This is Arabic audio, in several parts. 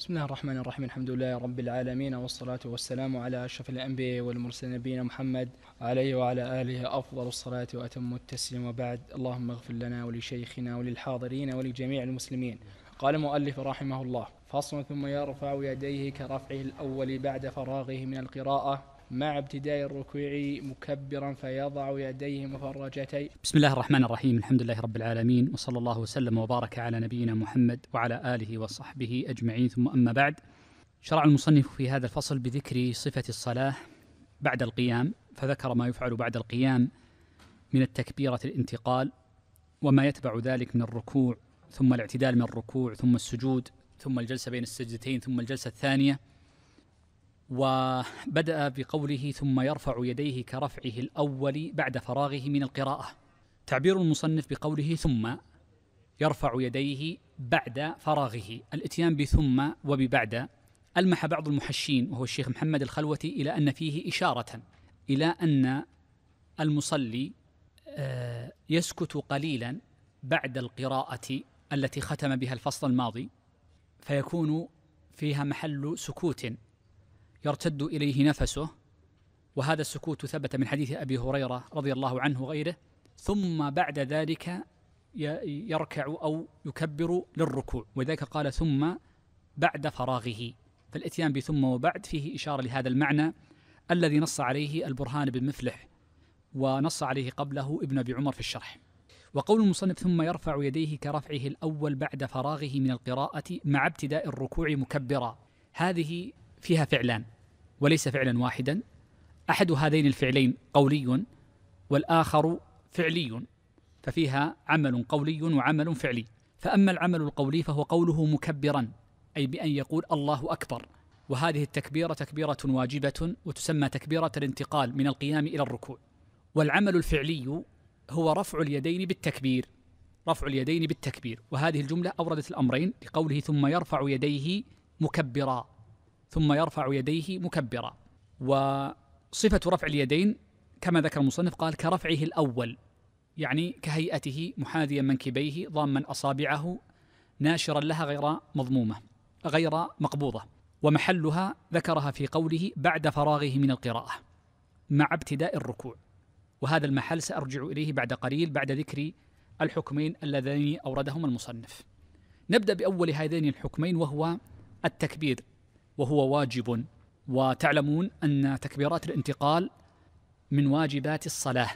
بسم الله الرحمن الرحيم الحمد لله رب العالمين والصلاة والسلام على أشرف الأنبياء والمرسلين نبينا محمد عليه وعلى آله أفضل الصلاة وأتم التسليم وبعد اللهم اغفر لنا ولشيخنا وللحاضرين ولجميع المسلمين قال المؤلف رحمه الله فصل ثم يرفع يديه كرفعه الأول بعد فراغه من القراءة مع ابتداء الركوع مكبرا فيضع يديه مفرجتي بسم الله الرحمن الرحيم الحمد لله رب العالمين وصلى الله وسلم وبارك على نبينا محمد وعلى آله وصحبه أجمعين ثم أما بعد شرع المصنف في هذا الفصل بذكر صفة الصلاة بعد القيام فذكر ما يفعل بعد القيام من التكبيرة الانتقال وما يتبع ذلك من الركوع ثم الاعتدال من الركوع ثم السجود ثم الجلسة بين السجدتين ثم الجلسة الثانية وبدأ بقوله ثم يرفع يديه كرفعه الأول بعد فراغه من القراءة تعبير المصنف بقوله ثم يرفع يديه بعد فراغه الاتيان بثم وببعد ألمح بعض المحشين وهو الشيخ محمد الخلوتي إلى أن فيه إشارة إلى أن المصلي آه، يسكت قليلا بعد القراءة التي ختم بها الفصل الماضي فيكون فيها محل سكوت يرتد اليه نفسه وهذا السكوت ثبت من حديث ابي هريره رضي الله عنه وغيره ثم بعد ذلك يركع او يكبر للركوع وذلك قال ثم بعد فراغه فالاتيان بثم وبعد فيه اشاره لهذا المعنى الذي نص عليه البرهان بن مفلح ونص عليه قبله ابن ابي عمر في الشرح وقول المصنف ثم يرفع يديه كرفعه الاول بعد فراغه من القراءه مع ابتداء الركوع مكبرا هذه فيها فعلان وليس فعلا واحدا احد هذين الفعلين قولي والاخر فعلي ففيها عمل قولي وعمل فعلي فاما العمل القولي فهو قوله مكبرا اي بان يقول الله اكبر وهذه التكبيره تكبيره واجبه وتسمى تكبيره الانتقال من القيام الى الركوع والعمل الفعلي هو رفع اليدين بالتكبير رفع اليدين بالتكبير وهذه الجمله اوردت الامرين لقوله ثم يرفع يديه مكبرا ثم يرفع يديه مكبرا وصفة رفع اليدين كما ذكر المصنف قال كرفعه الأول يعني كهيئته محاذيا منكبيه ضاما أصابعه ناشرا لها غير مضمومة غير مقبوضة ومحلها ذكرها في قوله بعد فراغه من القراءة مع ابتداء الركوع وهذا المحل سأرجع إليه بعد قليل بعد ذكر الحكمين اللذين أوردهما المصنف نبدأ بأول هذين الحكمين وهو التكبير وهو واجب وتعلمون ان تكبيرات الانتقال من واجبات الصلاه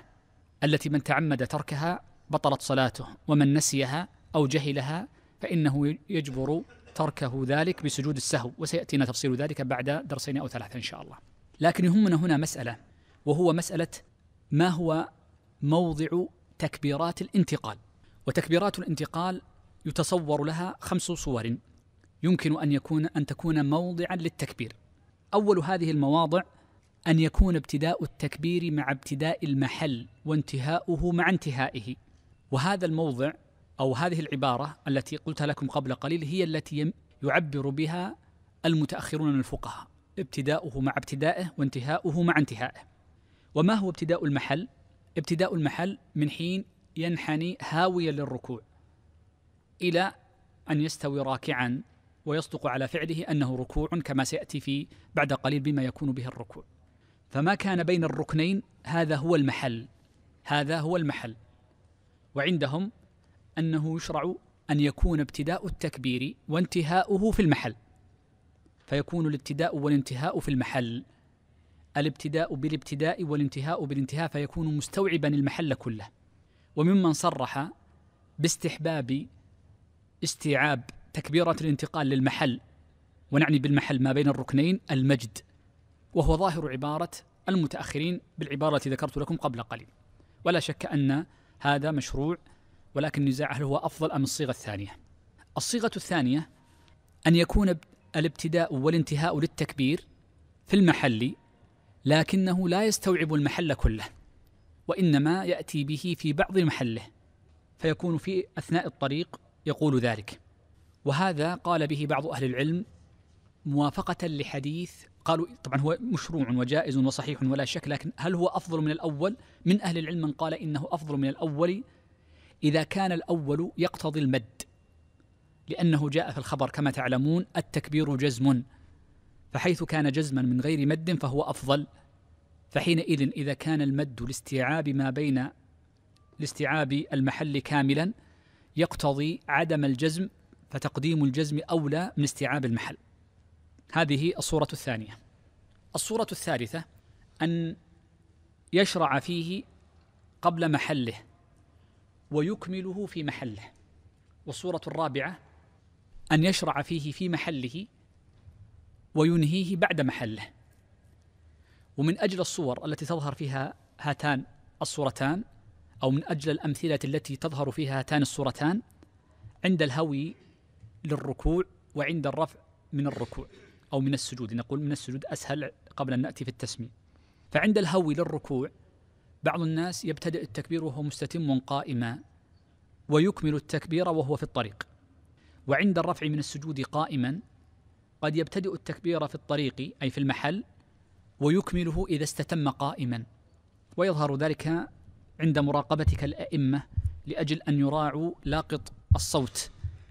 التي من تعمد تركها بطلت صلاته ومن نسيها او جهلها فانه يجبر تركه ذلك بسجود السهو وسياتينا تفصيل ذلك بعد درسين او ثلاثه ان شاء الله. لكن يهمنا هنا مساله وهو مساله ما هو موضع تكبيرات الانتقال؟ وتكبيرات الانتقال يتصور لها خمس صور يمكن أن يكون أن تكون موضعا للتكبير أول هذه المواضع أن يكون ابتداء التكبير مع ابتداء المحل وانتهاؤه مع انتهائه وهذا الموضع أو هذه العبارة التي قلتها لكم قبل قليل هي التي يعبر بها المتأخرون من الفقهاء ابتداؤه مع ابتدائه وانتهاؤه مع انتهائه وما هو ابتداء المحل؟ ابتداء المحل من حين ينحني هاويا للركوع إلى أن يستوي راكعا ويصدق على فعله أنه ركوع كما سيأتي في بعد قليل بما يكون به الركوع فما كان بين الركنين هذا هو المحل هذا هو المحل وعندهم أنه يشرع أن يكون ابتداء التكبير وانتهاؤه في المحل فيكون الابتداء والانتهاء في المحل الابتداء بالابتداء والانتهاء بالانتهاء فيكون مستوعبا المحل كله وممن صرح باستحباب استيعاب تكبيرة الانتقال للمحل ونعني بالمحل ما بين الركنين المجد وهو ظاهر عبارة المتأخرين بالعبارة التي ذكرت لكم قبل قليل ولا شك أن هذا مشروع ولكن النزاع هل هو أفضل أم الصيغة الثانية الصيغة الثانية أن يكون الابتداء والانتهاء للتكبير في المحل لكنه لا يستوعب المحل كله وإنما يأتي به في بعض محله فيكون في أثناء الطريق يقول ذلك وهذا قال به بعض أهل العلم موافقة لحديث قالوا طبعا هو مشروع وجائز وصحيح ولا شك لكن هل هو أفضل من الأول من أهل العلم من قال إنه أفضل من الأول إذا كان الأول يقتضي المد لأنه جاء في الخبر كما تعلمون التكبير جزم فحيث كان جزما من غير مد فهو أفضل فحينئذ إذا كان المد لاستيعاب ما بين لاستيعاب المحل كاملا يقتضي عدم الجزم فتقديم الجزم أولى من استيعاب المحل هذه الصورة الثانية الصورة الثالثة أن يشرع فيه قبل محله ويكمله في محله والصورة الرابعة أن يشرع فيه في محله وينهيه بعد محله ومن أجل الصور التي تظهر فيها هاتان الصورتان أو من أجل الأمثلة التي تظهر فيها هاتان الصورتان عند الهوي للركوع وعند الرفع من الركوع أو من السجود نقول من السجود أسهل قبل أن نأتي في التسمية فعند الهوي للركوع بعض الناس يبتدئ التكبير وهو مستتم قائما ويكمل التكبير وهو في الطريق وعند الرفع من السجود قائما قد يبتدئ التكبير في الطريق أي في المحل ويكمله إذا استتم قائما ويظهر ذلك عند مراقبتك الأئمة لأجل أن يراعوا لاقط الصوت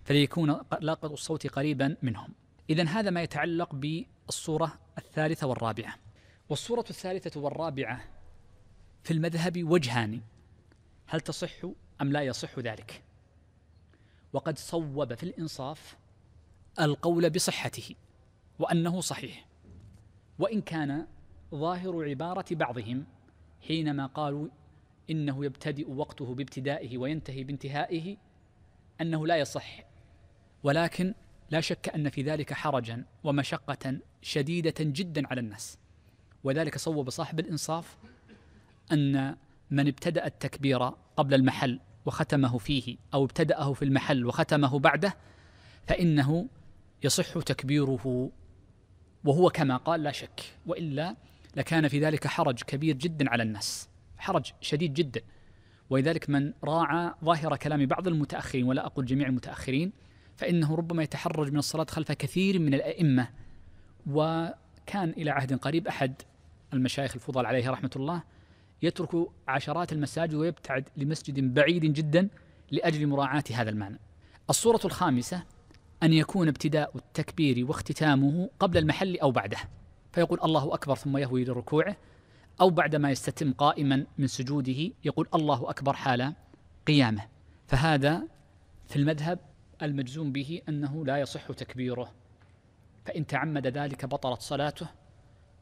فليكون لاقط الصوت قريبا منهم إذا هذا ما يتعلق بالصورة الثالثة والرابعة والصورة الثالثة والرابعة في المذهب وجهان هل تصح أم لا يصح ذلك وقد صوب في الإنصاف القول بصحته وأنه صحيح وإن كان ظاهر عبارة بعضهم حينما قالوا إنه يبتدئ وقته بابتدائه وينتهي بانتهائه أنه لا يصح ولكن لا شك ان في ذلك حرجا ومشقه شديده جدا على الناس وذلك صوب صاحب الانصاف ان من ابتدا التكبير قبل المحل وختمه فيه او ابتداه في المحل وختمه بعده فانه يصح تكبيره وهو كما قال لا شك والا لكان في ذلك حرج كبير جدا على الناس حرج شديد جدا ولذلك من راعى ظاهر كلام بعض المتاخرين ولا اقول جميع المتاخرين فإنه ربما يتحرج من الصلاة خلف كثير من الأئمة وكان إلى عهد قريب أحد المشايخ الفضل عليه رحمة الله يترك عشرات المساجد ويبتعد لمسجد بعيد جدا لأجل مراعاة هذا المعنى الصورة الخامسة أن يكون ابتداء التكبير واختتامه قبل المحل أو بعده فيقول الله أكبر ثم يهوي لركوعه أو بعدما يستتم قائما من سجوده يقول الله أكبر حال قيامه فهذا في المذهب المجزوم به أنه لا يصح تكبيره فإن تعمد ذلك بطلت صلاته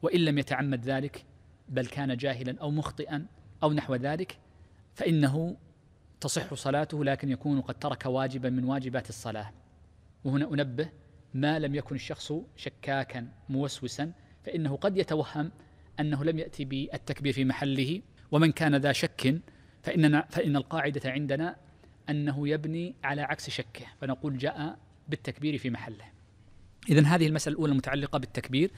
وإن لم يتعمد ذلك بل كان جاهلا أو مخطئا أو نحو ذلك فإنه تصح صلاته لكن يكون قد ترك واجبا من واجبات الصلاة وهنا أنبه ما لم يكن الشخص شكاكا موسوسا فإنه قد يتوهم أنه لم يأتي بالتكبير في محله ومن كان ذا شك فإننا فإن القاعدة عندنا أنه يبني على عكس شكه فنقول جاء بالتكبير في محله إذا هذه المسألة الأولى المتعلقة بالتكبير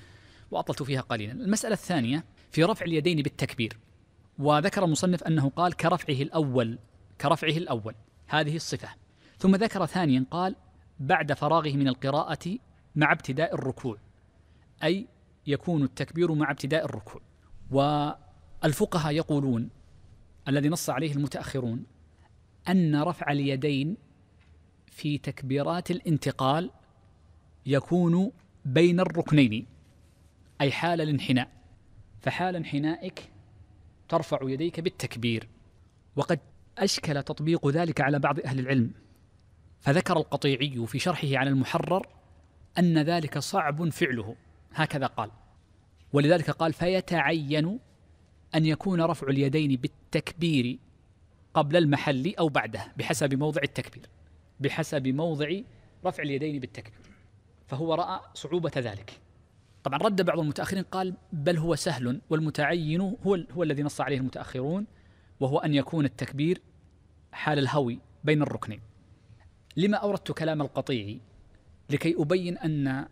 وأطلت فيها قليلا المسألة الثانية في رفع اليدين بالتكبير وذكر المصنف أنه قال كرفعه الأول كرفعه الأول هذه الصفة ثم ذكر ثانيا قال بعد فراغه من القراءة مع ابتداء الركوع أي يكون التكبير مع ابتداء الركوع والفقهاء يقولون الذي نص عليه المتأخرون أن رفع اليدين في تكبيرات الانتقال يكون بين الركنين أي حال الانحناء فحال انحنائك ترفع يديك بالتكبير وقد أشكل تطبيق ذلك على بعض أهل العلم فذكر القطيعي في شرحه على المحرر أن ذلك صعب فعله هكذا قال ولذلك قال فيتعين أن يكون رفع اليدين بالتكبير قبل المحل أو بعده بحسب موضع التكبير بحسب موضع رفع اليدين بالتكبير فهو رأى صعوبة ذلك طبعا رد بعض المتأخرين قال بل هو سهل والمتعين هو, هو الذي نص عليه المتأخرون وهو أن يكون التكبير حال الهوي بين الركنين لما أوردت كلام القطيعي لكي أبين أن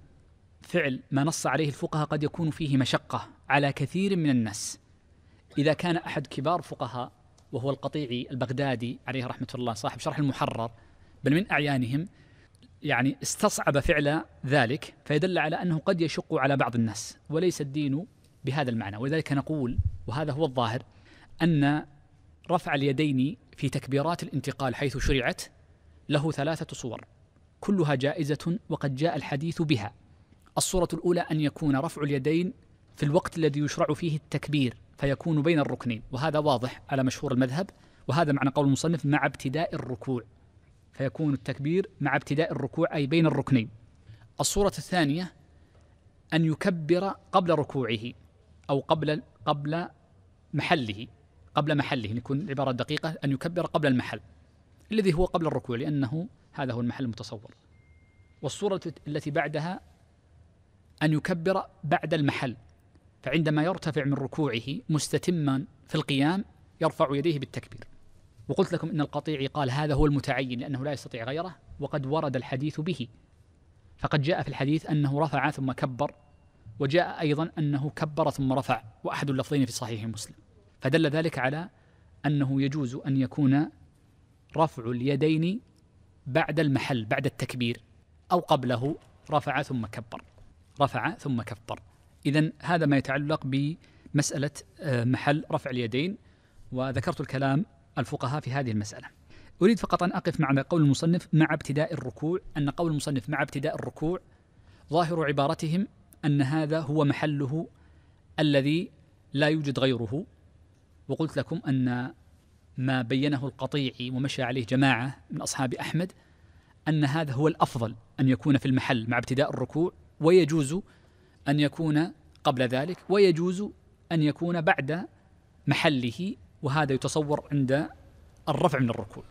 فعل ما نص عليه الفقهاء قد يكون فيه مشقة على كثير من الناس إذا كان أحد كبار فقهاء وهو القطيعي البغدادي عليه رحمة الله صاحب شرح المحرر بل من أعيانهم يعني استصعب فعل ذلك فيدل على أنه قد يشق على بعض الناس وليس الدين بهذا المعنى ولذلك نقول وهذا هو الظاهر أن رفع اليدين في تكبيرات الانتقال حيث شرعت له ثلاثة صور كلها جائزة وقد جاء الحديث بها الصورة الأولى أن يكون رفع اليدين في الوقت الذي يشرع فيه التكبير فيكون بين الركنين وهذا واضح على مشهور المذهب وهذا معنى قول المصنف مع ابتداء الركوع فيكون التكبير مع ابتداء الركوع أي بين الركنين الصورة الثانية أن يكبر قبل ركوعه أو قبل قبل محله قبل محله يكون العبارة دقيقة أن يكبر قبل المحل الذي هو قبل الركوع لأنه هذا هو المحل المتصور والصورة التي بعدها أن يكبر بعد المحل فعندما يرتفع من ركوعه مستتما في القيام يرفع يديه بالتكبير وقلت لكم ان القطيعي قال هذا هو المتعين لانه لا يستطيع غيره وقد ورد الحديث به فقد جاء في الحديث انه رفع ثم كبر وجاء ايضا انه كبر ثم رفع واحد اللفظين في صحيح مسلم فدل ذلك على انه يجوز ان يكون رفع اليدين بعد المحل بعد التكبير او قبله رفع ثم كبر رفع ثم كبر إذا هذا ما يتعلق بمسألة آه، محل رفع اليدين وذكرت الكلام الفقهاء في هذه المسألة أريد فقط أن أقف مع قول المصنف مع ابتداء الركوع أن قول المصنف مع ابتداء الركوع ظاهر عبارتهم أن هذا هو محله الذي لا يوجد غيره وقلت لكم أن ما بينه القطيعي ومشى عليه جماعة من أصحاب أحمد أن هذا هو الأفضل أن يكون في المحل مع ابتداء الركوع ويجوز أن يكون قبل ذلك ويجوز أن يكون بعد محله وهذا يتصور عند الرفع من الركوع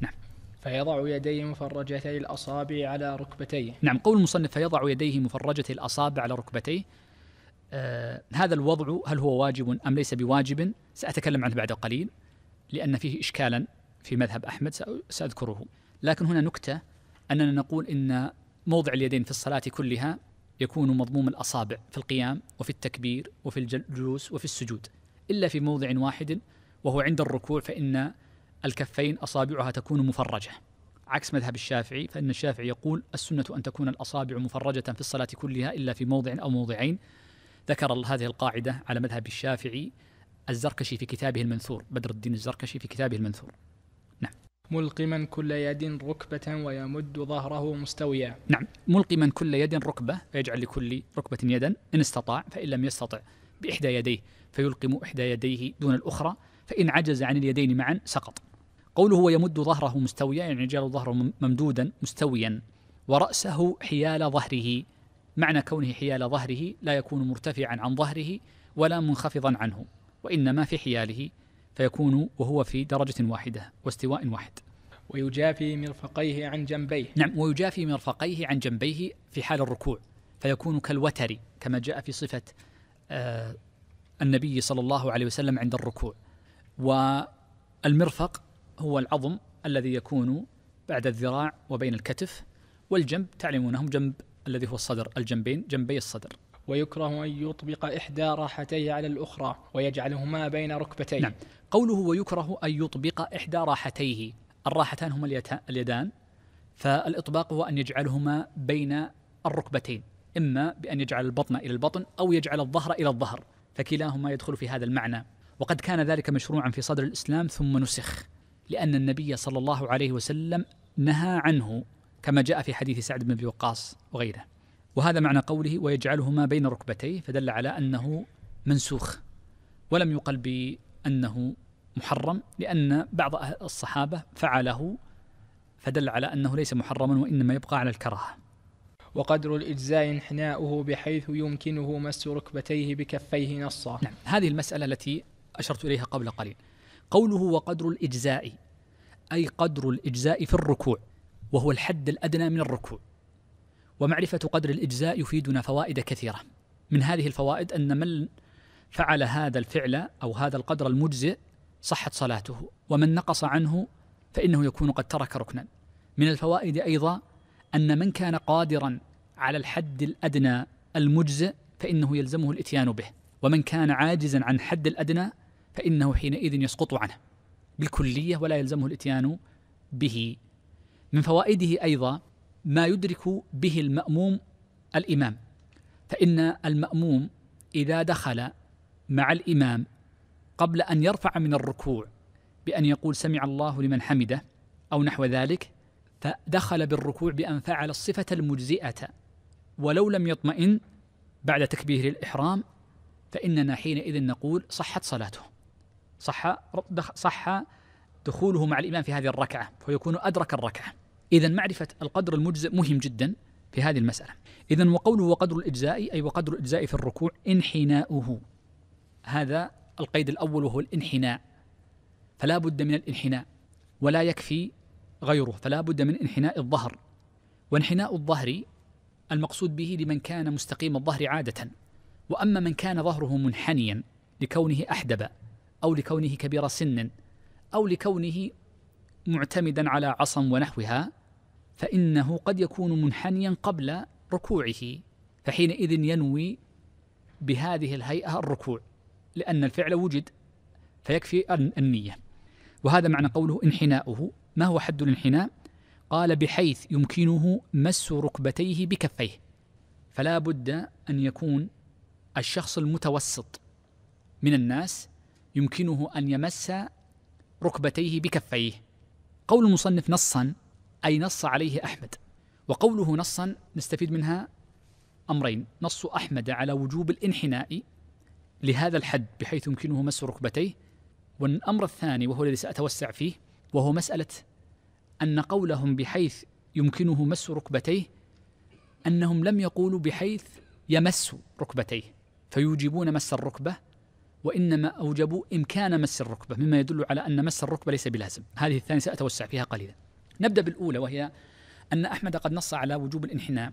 نعم فيضع يديه مفرجتي الأصابع على ركبتيه نعم قول المصنف فيضع يديه مفرجتي الأصابع على ركبتيه آه هذا الوضع هل هو واجب أم ليس بواجب سأتكلم عنه بعد قليل لأن فيه إشكالا في مذهب أحمد سأذكره لكن هنا نكتة أننا نقول إن موضع اليدين في الصلاة كلها يكون مضموم الأصابع في القيام وفي التكبير وفي الجلوس وفي السجود إلا في موضع واحد وهو عند الركوع فإن الكفين أصابعها تكون مفرجة عكس مذهب الشافعي فإن الشافعي يقول السنة أن تكون الأصابع مفرجة في الصلاة كلها إلا في موضع أو موضعين ذكر هذه القاعدة على مذهب الشافعي الزركشي في كتابه المنثور بدر الدين الزركشي في كتابه المنثور ملقما كل يد ركبة ويمد ظهره مستويا نعم ملقما كل يد ركبة فيجعل لكل ركبة يدا إن استطاع فإن لم يستطع بإحدى يديه فيلقم إحدى يديه دون الأخرى فإن عجز عن اليدين معا سقط قوله ويمد ظهره مستويا يعني يجعل ظهره ممدودا مستويا ورأسه حيال ظهره معنى كونه حيال ظهره لا يكون مرتفعا عن ظهره ولا منخفضا عنه وإنما في حياله فيكون وهو في درجة واحدة واستواء واحد ويجافي مرفقيه عن جنبيه نعم ويجافي مرفقيه عن جنبيه في حال الركوع فيكون كالوتر كما جاء في صفة آه النبي صلى الله عليه وسلم عند الركوع والمرفق هو العظم الذي يكون بعد الذراع وبين الكتف والجنب تعلمونهم جنب الذي هو الصدر الجنبين جنبي الصدر ويكره أن يطبق إحدى راحتيه على الأخرى ويجعلهما بين ركبتيه نعم قوله ويكره أن يطبق إحدى راحتيه الراحتان هما اليدان فالإطباق هو أن يجعلهما بين الركبتين إما بأن يجعل البطن إلى البطن أو يجعل الظهر إلى الظهر فكلاهما يدخل في هذا المعنى وقد كان ذلك مشروعا في صدر الإسلام ثم نسخ لأن النبي صلى الله عليه وسلم نهى عنه كما جاء في حديث سعد بن أبي وقاص وغيره وهذا معنى قوله ويجعلهما بين ركبتيه فدل على أنه منسوخ ولم يقل أنه محرم لأن بعض أه-، الصحابة فعله فدل على أنه ليس محرما وإنما يبقى على الكراهة وقدر الإجزاء انحناؤه بحيث يمكنه مس ركبتيه بكفيه نصا نعم هذه المسألة التي أشرت إليها قبل قليل قوله وقدر الإجزاء أي قدر الإجزاء في الركوع وهو الحد الأدنى من الركوع ومعرفة قدر الإجزاء يفيدنا فوائد كثيرة من هذه الفوائد أن من فعل هذا الفعل أو هذا القدر المجزئ صحت صلاته ومن نقص عنه فإنه يكون قد ترك ركنا من الفوائد أيضا أن من كان قادرا على الحد الأدنى المجزئ فإنه يلزمه الإتيان به ومن كان عاجزا عن حد الأدنى فإنه حينئذ يسقط عنه بالكلية ولا يلزمه الإتيان به من فوائده أيضا ما يدرك به المأموم الإمام فإن المأموم إذا دخل مع الإمام قبل أن يرفع من الركوع بأن يقول سمع الله لمن حمده أو نحو ذلك فدخل بالركوع بأن فعل الصفة المجزئة ولو لم يطمئن بعد تكبير الإحرام فإننا حينئذ نقول صحت صلاته صح صح دخوله مع الإمام في هذه الركعة فيكون أدرك الركعة إذا معرفة القدر المجزئ مهم جدا في هذه المسألة إذا وقوله وقدر الإجزاء أي وقدر الإجزاء في الركوع انحناؤه هذا القيد الأول وهو الانحناء فلا بد من الانحناء ولا يكفي غيره فلا بد من انحناء الظهر وانحناء الظهر المقصود به لمن كان مستقيم الظهر عادة وأما من كان ظهره منحنيا لكونه أحدب أو لكونه كبير سن أو لكونه معتمدا على عصم ونحوها فإنه قد يكون منحنيا قبل ركوعه فحينئذ ينوي بهذه الهيئة الركوع لأن الفعل وجد فيكفي النية وهذا معنى قوله انحناؤه ما هو حد الانحناء؟ قال بحيث يمكنه مس ركبتيه بكفيه فلا بد أن يكون الشخص المتوسط من الناس يمكنه أن يمس ركبتيه بكفيه قول المصنف نصا أي نص عليه أحمد وقوله نصا نستفيد منها أمرين نص أحمد على وجوب الانحناء لهذا الحد بحيث يمكنه مس ركبتيه والأمر الثاني وهو الذي سأتوسع فيه وهو مسألة أن قولهم بحيث يمكنه مس ركبتيه أنهم لم يقولوا بحيث يمس ركبتيه فيوجبون مس الركبة وإنما أوجبوا إمكان مس الركبة مما يدل على أن مس الركبة ليس بلازم هذه الثانية سأتوسع فيها قليلا نبدأ بالأولى وهي أن أحمد قد نص على وجوب الانحناء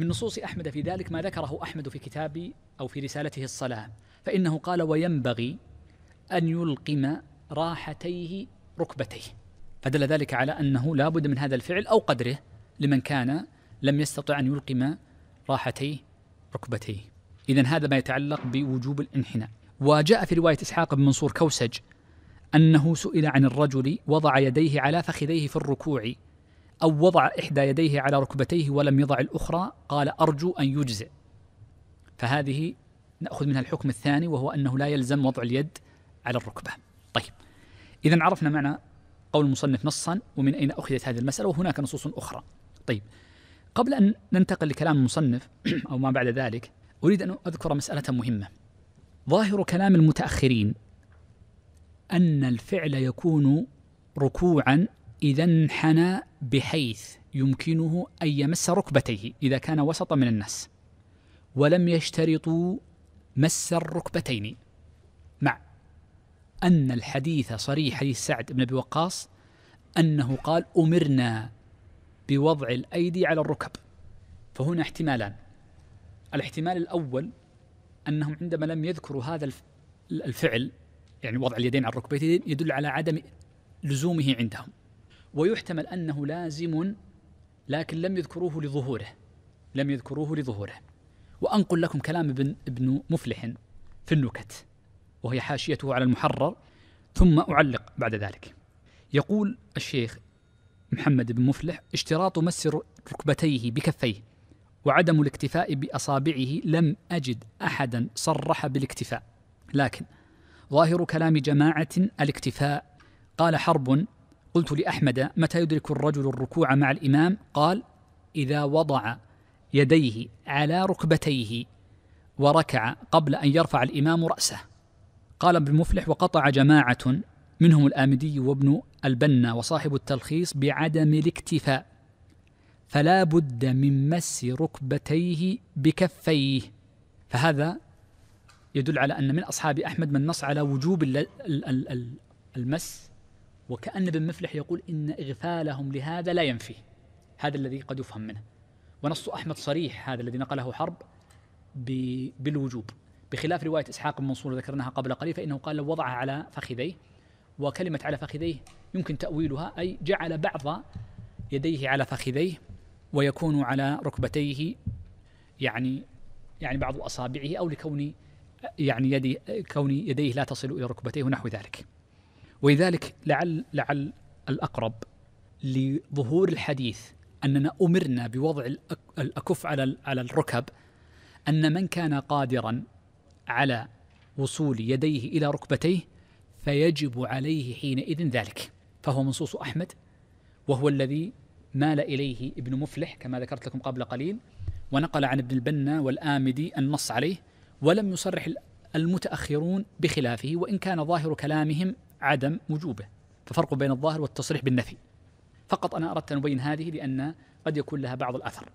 من نصوص أحمد في ذلك ما ذكره أحمد في كتابي أو في رسالته الصلاة فإنه قال وينبغي أن يلقم راحتيه ركبتيه فدل ذلك على أنه لا بد من هذا الفعل أو قدره لمن كان لم يستطع أن يلقم راحتيه ركبتيه إذا هذا ما يتعلق بوجوب الانحناء وجاء في رواية إسحاق بن منصور كوسج أنه سئل عن الرجل وضع يديه على فخذيه في الركوع أو وضع إحدى يديه على ركبتيه ولم يضع الأخرى قال أرجو أن يجزئ فهذه نأخذ منها الحكم الثاني وهو أنه لا يلزم وضع اليد على الركبة طيب إذا عرفنا معنى قول المصنف نصا ومن أين أخذت هذه المسألة وهناك نصوص أخرى طيب قبل أن ننتقل لكلام المصنف أو ما بعد ذلك أريد أن أذكر مسألة مهمة ظاهر كلام المتأخرين أن الفعل يكون ركوعا إذا انحنى بحيث يمكنه أن يمس ركبتيه إذا كان وسط من الناس ولم يشترطوا مس الركبتين مع أن الحديث صريح حديث سعد بن أبي وقاص أنه قال أمرنا بوضع الأيدي على الركب فهنا احتمالان الاحتمال الأول أنهم عندما لم يذكروا هذا الفعل يعني وضع اليدين على الركبتين يدل على عدم لزومه عندهم ويحتمل أنه لازم لكن لم يذكروه لظهوره لم يذكروه لظهوره وأنقل لكم كلام ابن, ابن مفلح في النكت وهي حاشيته على المحرر ثم أعلق بعد ذلك يقول الشيخ محمد بن مفلح اشتراط مس ركبتيه بكفيه وعدم الاكتفاء باصابعه لم اجد احدا صرح بالاكتفاء لكن ظاهر كلام جماعه الاكتفاء قال حرب قلت لأحمد متى يدرك الرجل الركوع مع الإمام قال إذا وضع يديه على ركبتيه وركع قبل أن يرفع الإمام رأسه قال ابن مفلح وقطع جماعة منهم الآمدي وابن البنا وصاحب التلخيص بعدم الاكتفاء فلا بد من مس ركبتيه بكفيه فهذا يدل على أن من أصحاب أحمد من نص على وجوب المس وكأن ابن مفلح يقول إن إغفالهم لهذا لا ينفي هذا الذي قد يفهم منه ونص أحمد صريح هذا الذي نقله حرب بالوجوب بخلاف رواية إسحاق بن منصور ذكرناها قبل قليل فإنه قال لو وضعها على فخذيه وكلمة على فخذيه يمكن تأويلها أي جعل بعض يديه على فخذيه ويكون على ركبتيه يعني يعني بعض أصابعه أو لكون يعني يدي كون يديه لا تصل إلى ركبتيه ونحو ذلك ولذلك لعل لعل الاقرب لظهور الحديث اننا امرنا بوضع الاكف على على الركب ان من كان قادرا على وصول يديه الى ركبتيه فيجب عليه حينئذ ذلك فهو منصوص احمد وهو الذي مال اليه ابن مفلح كما ذكرت لكم قبل قليل ونقل عن ابن البنا والآمدي النص عليه ولم يصرح المتأخرون بخلافه وإن كان ظاهر كلامهم عدم وجوبه ففرق بين الظاهر والتصريح بالنفي فقط أنا أردت أن أبين هذه لأن قد يكون لها بعض الأثر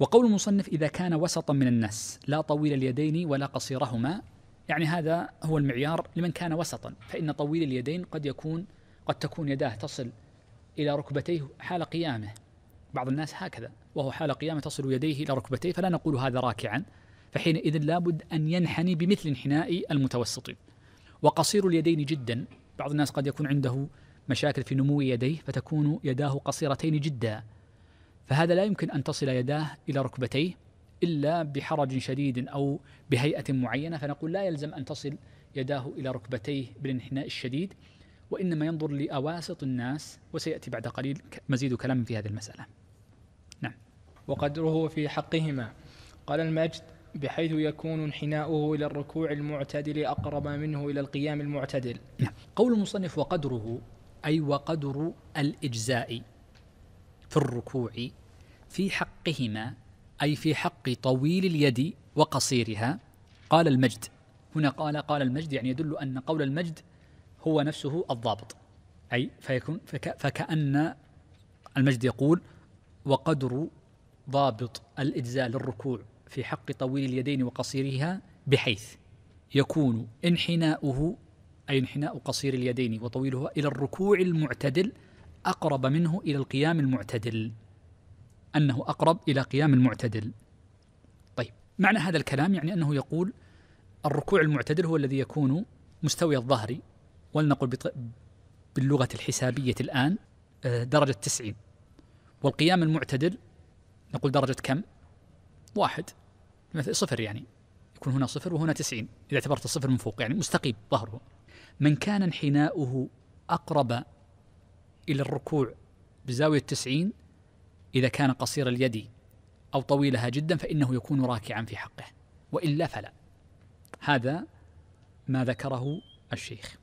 وقول المصنف إذا كان وسطا من الناس لا طويل اليدين ولا قصيرهما يعني هذا هو المعيار لمن كان وسطا فإن طويل اليدين قد يكون قد تكون يداه تصل إلى ركبتيه حال قيامه بعض الناس هكذا وهو حال قيامه تصل يديه إلى ركبتيه فلا نقول هذا راكعا فحينئذ لابد أن ينحني بمثل انحناء المتوسطين وقصير اليدين جدا بعض الناس قد يكون عنده مشاكل في نمو يديه فتكون يداه قصيرتين جدا فهذا لا يمكن أن تصل يداه إلى ركبتيه إلا بحرج شديد أو بهيئة معينة فنقول لا يلزم أن تصل يداه إلى ركبتيه بالانحناء الشديد وإنما ينظر لأواسط الناس وسيأتي بعد قليل مزيد كلام في هذه المسألة نعم وقدره في حقهما قال المجد بحيث يكون انحناؤه إلى الركوع المعتدل أقرب منه إلى القيام المعتدل نعم. قول المصنف وقدره أي وقدر الإجزاء في الركوع في حقهما أي في حق طويل اليد وقصيرها قال المجد هنا قال قال المجد يعني يدل أن قول المجد هو نفسه الضابط أي فيكون فك فكأن المجد يقول وقدر ضابط الإجزاء للركوع في حق طويل اليدين وقصيرها بحيث يكون انحناؤه أي انحناء قصير اليدين وطويلها إلى الركوع المعتدل أقرب منه إلى القيام المعتدل أنه أقرب إلى قيام المعتدل طيب معنى هذا الكلام يعني أنه يقول الركوع المعتدل هو الذي يكون مستوي الظهر ولنقل باللغة الحسابية الآن آه، درجة 90 والقيام المعتدل نقول درجة كم؟ واحد مثلا صفر يعني يكون هنا صفر وهنا تسعين إذا اعتبرت الصفر من فوق يعني مستقيم ظهره من كان انحناؤه أقرب إلى الركوع بزاوية تسعين إذا كان قصير اليد أو طويلها جدا فإنه يكون راكعا في حقه وإلا فلا هذا ما ذكره الشيخ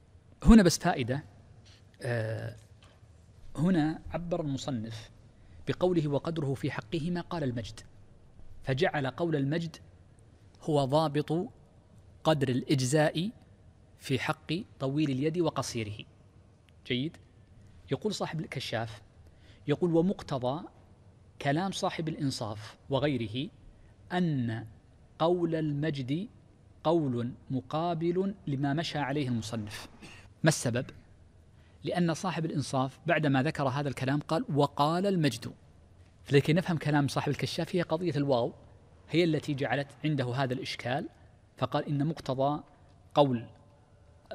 هنا بس فائدة آه هنا عبر المصنف بقوله وقدره في حقه ما قال المجد فجعل قول المجد هو ضابط قدر الإجزاء في حق طويل اليد وقصيره جيد يقول صاحب الكشاف يقول ومقتضى كلام صاحب الإنصاف وغيره أن قول المجد قول مقابل لما مشى عليه المصنف ما السبب؟ لأن صاحب الإنصاف بعدما ذكر هذا الكلام قال وقال المجد فلكي نفهم كلام صاحب الكشاف هي قضية الواو هي التي جعلت عنده هذا الإشكال فقال إن مقتضى قول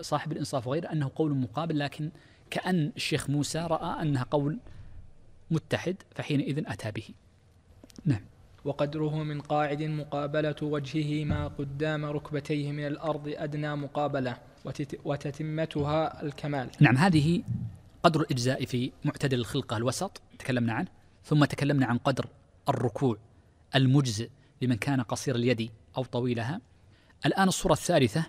صاحب الإنصاف وغيره أنه قول مقابل لكن كأن الشيخ موسى رأى أنها قول متحد فحينئذ أتى به نعم وقدره من قاعد مقابلة وجهه ما قدام ركبتيه من الأرض أدنى مقابلة وتتمتها الكمال نعم هذه قدر الإجزاء في معتدل الخلقة الوسط تكلمنا عنه ثم تكلمنا عن قدر الركوع المجزئ لمن كان قصير اليد أو طويلها الآن الصورة الثالثة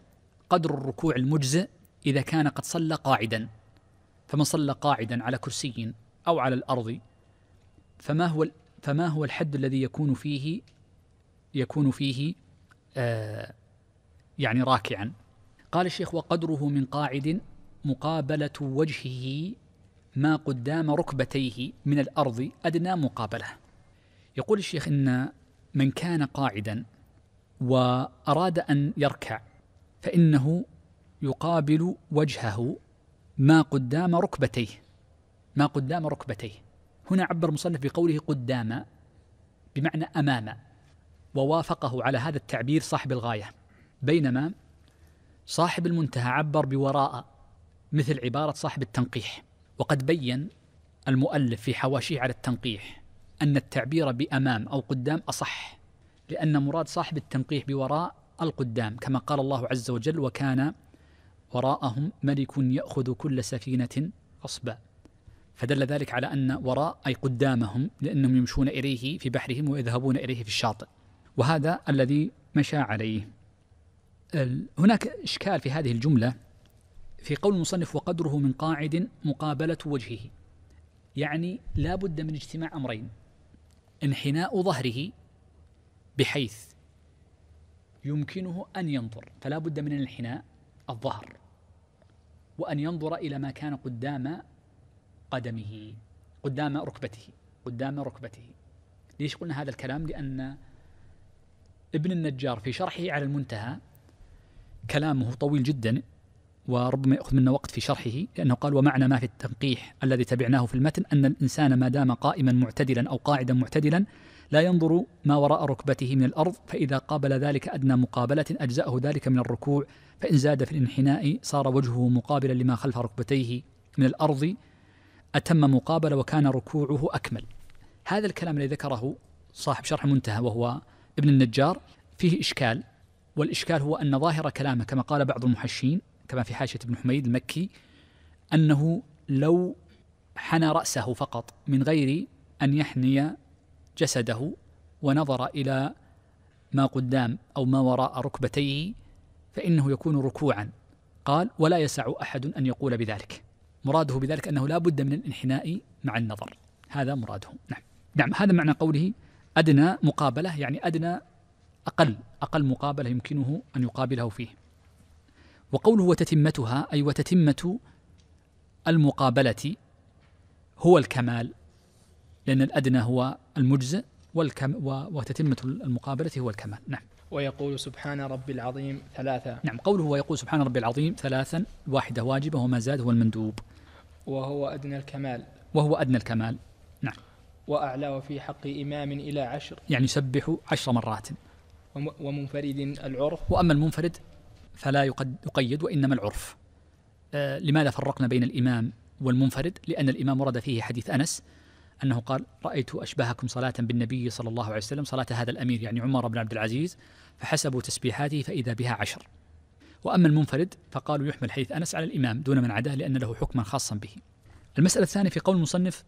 قدر الركوع المجزئ إذا كان قد صلى قاعدا فمن صلى قاعدا على كرسي أو على الأرض فما هو فما هو الحد الذي يكون فيه يكون فيه آه يعني راكعا قال الشيخ وقدره من قاعد مقابلة وجهه ما قدام ركبتيه من الأرض أدنى مقابلة يقول الشيخ إن من كان قاعدا وأراد أن يركع فإنه يقابل وجهه ما قدام ركبتيه ما قدام ركبتيه هنا عبر المصنف بقوله قدام بمعنى أمام ووافقه على هذا التعبير صاحب الغاية بينما صاحب المنتهى عبر بوراء مثل عبارة صاحب التنقيح وقد بين المؤلف في حواشيه على التنقيح أن التعبير بأمام أو قدام أصح لأن مراد صاحب التنقيح بوراء القدام كما قال الله عز وجل وكان وراءهم ملك يأخذ كل سفينة عصبا فدل ذلك على أن وراء أي قدامهم لأنهم يمشون إليه في بحرهم ويذهبون إليه في الشاطئ وهذا الذي مشى عليه هناك إشكال في هذه الجملة في قول المصنف وقدره من قاعد مقابلة وجهه يعني لا بد من اجتماع أمرين انحناء ظهره بحيث يمكنه أن ينظر فلا بد من انحناء الظهر وأن ينظر إلى ما كان قدام قدمه قدام ركبته قدام ركبته ليش قلنا هذا الكلام لأن ابن النجار في شرحه على المنتهى كلامه طويل جدا وربما يأخذ منا وقت في شرحه لأنه قال ومعنى ما في التنقيح الذي تبعناه في المتن أن الإنسان ما دام قائما معتدلا أو قاعدا معتدلا لا ينظر ما وراء ركبته من الأرض فإذا قابل ذلك أدنى مقابلة أجزأه ذلك من الركوع فإن زاد في الانحناء صار وجهه مقابلا لما خلف ركبتيه من الأرض أتم مقابلة وكان ركوعه أكمل هذا الكلام الذي ذكره صاحب شرح منتهى وهو ابن النجار فيه إشكال والإشكال هو أن ظاهر كلامه كما قال بعض المحشين كما في حاشية ابن حميد المكي أنه لو حنى رأسه فقط من غير أن يحني جسده ونظر إلى ما قدام أو ما وراء ركبتيه فإنه يكون ركوعا قال ولا يسع أحد أن يقول بذلك مراده بذلك أنه لا بد من الانحناء مع النظر هذا مراده نعم نعم هذا معنى قوله أدنى مقابلة يعني أدنى أقل أقل مقابلة يمكنه أن يقابله فيه وقوله وتتمتها أي وتتمة المقابلة هو الكمال لأن الأدنى هو المجزء والكم وتتمة المقابلة هو الكمال نعم ويقول سبحان ربي العظيم ثلاثة نعم قوله ويقول سبحان ربي العظيم ثلاثا واحدة واجبة وما زاد هو المندوب وهو أدنى الكمال وهو أدنى الكمال نعم وأعلى وفي حق إمام إلى عشر يعني يسبح عشر مرات ومنفرد العرف وأما المنفرد فلا يقيد وإنما العرف آه، لماذا فرقنا بين الإمام والمنفرد لأن الإمام ورد فيه حديث أنس أنه قال رأيت أشبهكم صلاة بالنبي صلى الله عليه وسلم صلاة هذا الأمير يعني عمر بن عبد العزيز فحسبوا تسبيحاته فإذا بها عشر وأما المنفرد فقالوا يحمل حديث أنس على الإمام دون من عداه لأن له حكما خاصا به المسألة الثانية في قول المصنف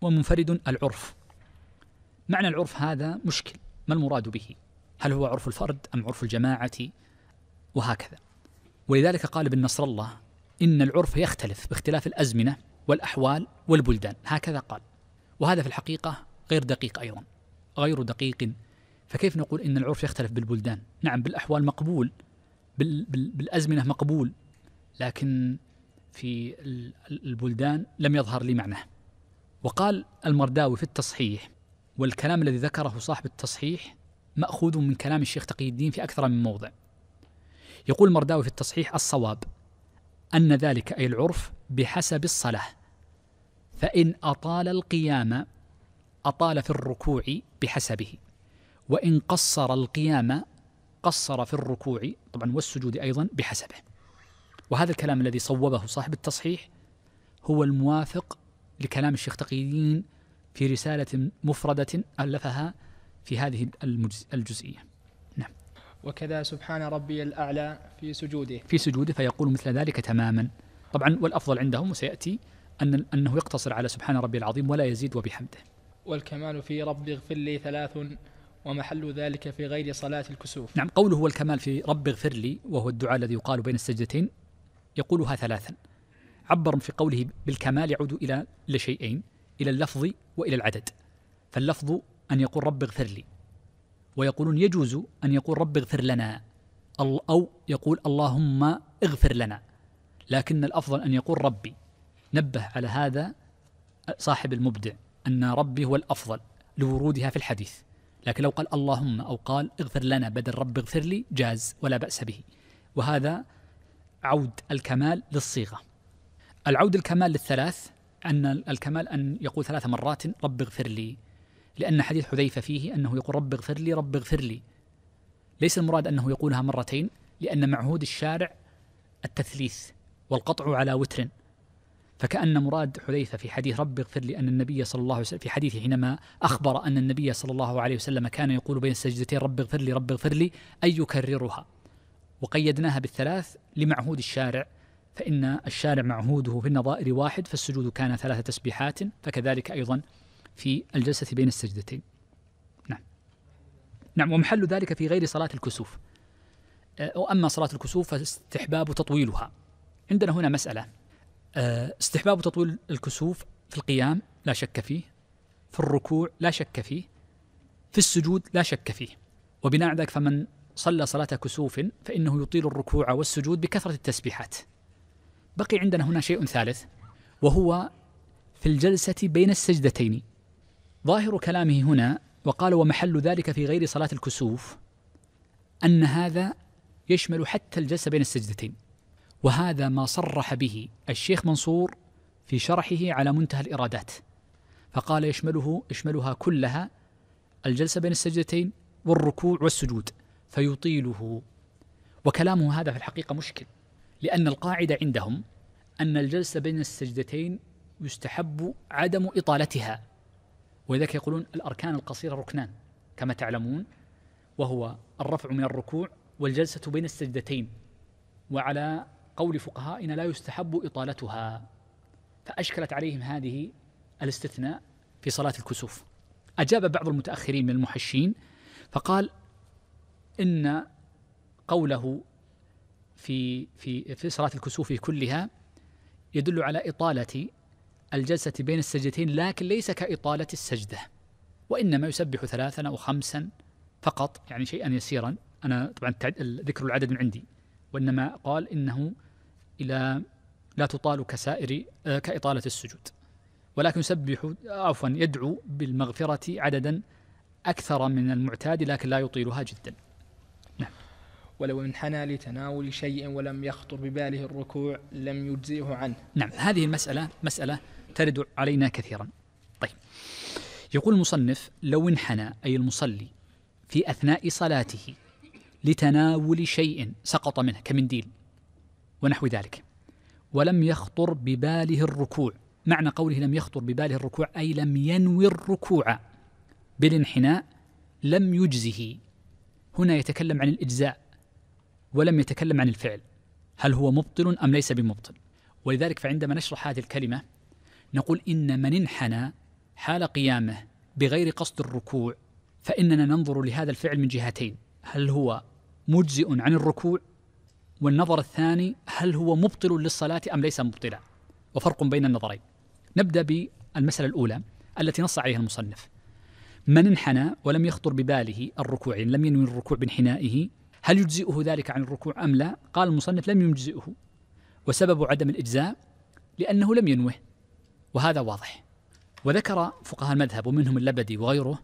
ومنفرد العرف معنى العرف هذا مشكل ما المراد به هل هو عرف الفرد أم عرف الجماعة وهكذا ولذلك قال ابن نصر الله إن العرف يختلف باختلاف الأزمنة والأحوال والبلدان هكذا قال وهذا في الحقيقة غير دقيق أيضا غير دقيق فكيف نقول إن العرف يختلف بالبلدان نعم بالأحوال مقبول بالأزمنة مقبول لكن في البلدان لم يظهر لي معناه وقال المرداوي في التصحيح والكلام الذي ذكره صاحب التصحيح مأخوذ من كلام الشيخ تقي الدين في أكثر من موضع يقول مرداوي في التصحيح الصواب أن ذلك أي العرف بحسب الصلاة فإن أطال القيام أطال في الركوع بحسبه وإن قصر القيام قصر في الركوع طبعا والسجود أيضا بحسبه وهذا الكلام الذي صوبه صاحب التصحيح هو الموافق لكلام الشيخ تقي الدين في رسالة مفردة ألفها في هذه الجزئية وكذا سبحان ربي الأعلى في سجوده في سجوده فيقول مثل ذلك تماما طبعا والأفضل عندهم وسيأتي أن أنه يقتصر على سبحان ربي العظيم ولا يزيد وبحمده والكمال في رب اغفر لي ثلاث ومحل ذلك في غير صلاة الكسوف نعم قوله هو الكمال في رب اغفر لي وهو الدعاء الذي يقال بين السجدتين يقولها ثلاثا عبر في قوله بالكمال يعود إلى لشيئين إلى اللفظ وإلى العدد فاللفظ أن يقول رب اغفر لي ويقولون يجوز أن يقول رب اغفر لنا أو يقول اللهم اغفر لنا لكن الأفضل أن يقول ربي نبه على هذا صاحب المبدع أن ربي هو الأفضل لورودها في الحديث لكن لو قال اللهم أو قال اغفر لنا بدل رب اغفر لي جاز ولا بأس به وهذا عود الكمال للصيغة العود الكمال للثلاث أن الكمال أن يقول ثلاث مرات رب اغفر لي لأن حديث حذيفة فيه أنه يقول رب اغفر لي رب اغفر لي ليس المراد أنه يقولها مرتين لأن معهود الشارع التثليث والقطع على وتر فكأن مراد حذيفة في حديث رب اغفر لي أن النبي صلى الله عليه وسلم في حديثه حينما أخبر أن النبي صلى الله عليه وسلم كان يقول بين السجدتين رب اغفر لي رب اغفر لي أي يكررها وقيدناها بالثلاث لمعهود الشارع فإن الشارع معهوده في النظائر واحد فالسجود كان ثلاث تسبيحات فكذلك أيضا في الجلسة بين السجدتين نعم نعم ومحل ذلك في غير صلاة الكسوف آه، وأما صلاة الكسوف فاستحباب تطويلها عندنا هنا مسألة آه، استحباب تطويل الكسوف في القيام لا شك فيه في الركوع لا شك فيه في السجود لا شك فيه وبناء ذلك فمن صلى صلاة كسوف فإنه يطيل الركوع والسجود بكثرة التسبيحات بقي عندنا هنا شيء ثالث وهو في الجلسة بين السجدتين ظاهر كلامه هنا وقال ومحل ذلك في غير صلاة الكسوف أن هذا يشمل حتى الجلسة بين السجدتين وهذا ما صرح به الشيخ منصور في شرحه على منتهى الإرادات فقال يشمله يشملها كلها الجلسة بين السجدتين والركوع والسجود فيطيله وكلامه هذا في الحقيقة مشكل لأن القاعدة عندهم أن الجلسة بين السجدتين يستحب عدم إطالتها ولذلك يقولون الأركان القصيرة ركنان كما تعلمون وهو الرفع من الركوع والجلسة بين السجدتين وعلى قول فقهائنا لا يستحب إطالتها فأشكلت عليهم هذه الاستثناء في صلاة الكسوف أجاب بعض المتأخرين من المحشين فقال إن قوله في في في صلاة الكسوف كلها يدل على إطالة الجلسة بين السجدتين لكن ليس كإطالة السجدة وإنما يسبح ثلاثا أو خمسا فقط يعني شيئا يسيرا أنا طبعا ذكر العدد من عندي وإنما قال إنه إلى لا تطال كسائر آه، كإطالة السجود ولكن يسبح عفوا يدعو بالمغفرة عددا أكثر من المعتاد لكن لا يطيلها جدا نعم ولو انحنى لتناول شيء ولم يخطر بباله الركوع لم يجزئه عنه نعم هذه المسألة مسألة ترد علينا كثيرا طيب يقول المصنف لو انحنى أي المصلي في أثناء صلاته لتناول شيء سقط منه كمنديل ونحو ذلك ولم يخطر بباله الركوع معنى قوله لم يخطر بباله الركوع أي لم ينوي الركوع بالانحناء لم يجزه هنا يتكلم عن الإجزاء ولم يتكلم عن الفعل هل هو مبطل أم ليس بمبطل ولذلك فعندما نشرح هذه الكلمة نقول إن من انحنى حال قيامه بغير قصد الركوع فإننا ننظر لهذا الفعل من جهتين هل هو مجزئ عن الركوع والنظر الثاني هل هو مبطل للصلاة أم ليس مبطلا وفرق بين النظرين نبدأ بالمسألة الأولى التي نص عليها المصنف من انحنى ولم يخطر بباله الركوع يعني لم ينوي الركوع بانحنائه هل يجزئه ذلك عن الركوع أم لا قال المصنف لم يجزئه وسبب عدم الإجزاء لأنه لم ينوه وهذا واضح وذكر فقهاء المذهب ومنهم اللبدي وغيره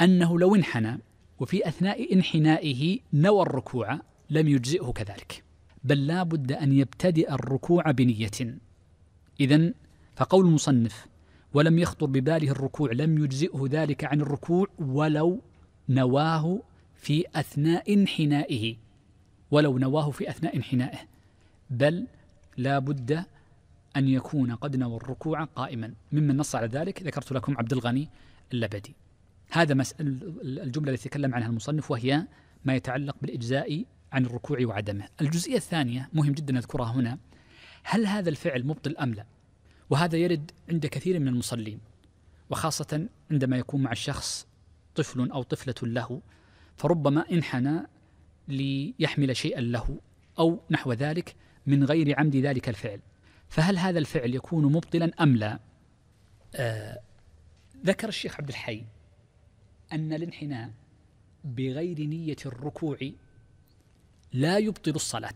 أنه لو انحنى وفي أثناء انحنائه نوى الركوع لم يجزئه كذلك بل لا بد أن يبتدئ الركوع بنية إذا فقول المصنف ولم يخطر بباله الركوع لم يجزئه ذلك عن الركوع ولو نواه في أثناء انحنائه ولو نواه في أثناء انحنائه بل لا بد أن يكون قد نوى الركوع قائما ممن نص على ذلك ذكرت لكم عبد الغني اللبدي هذا الجملة التي تكلم عنها المصنف وهي ما يتعلق بالإجزاء عن الركوع وعدمه الجزئية الثانية مهم جدا أذكرها هنا هل هذا الفعل مبطل أم لا وهذا يرد عند كثير من المصلين وخاصة عندما يكون مع الشخص طفل أو طفلة له فربما انحنى ليحمل شيئا له أو نحو ذلك من غير عمد ذلك الفعل فهل هذا الفعل يكون مبطلا أم لا آه ذكر الشيخ عبد الحي أن الانحناء بغير نية الركوع لا يبطل الصلاة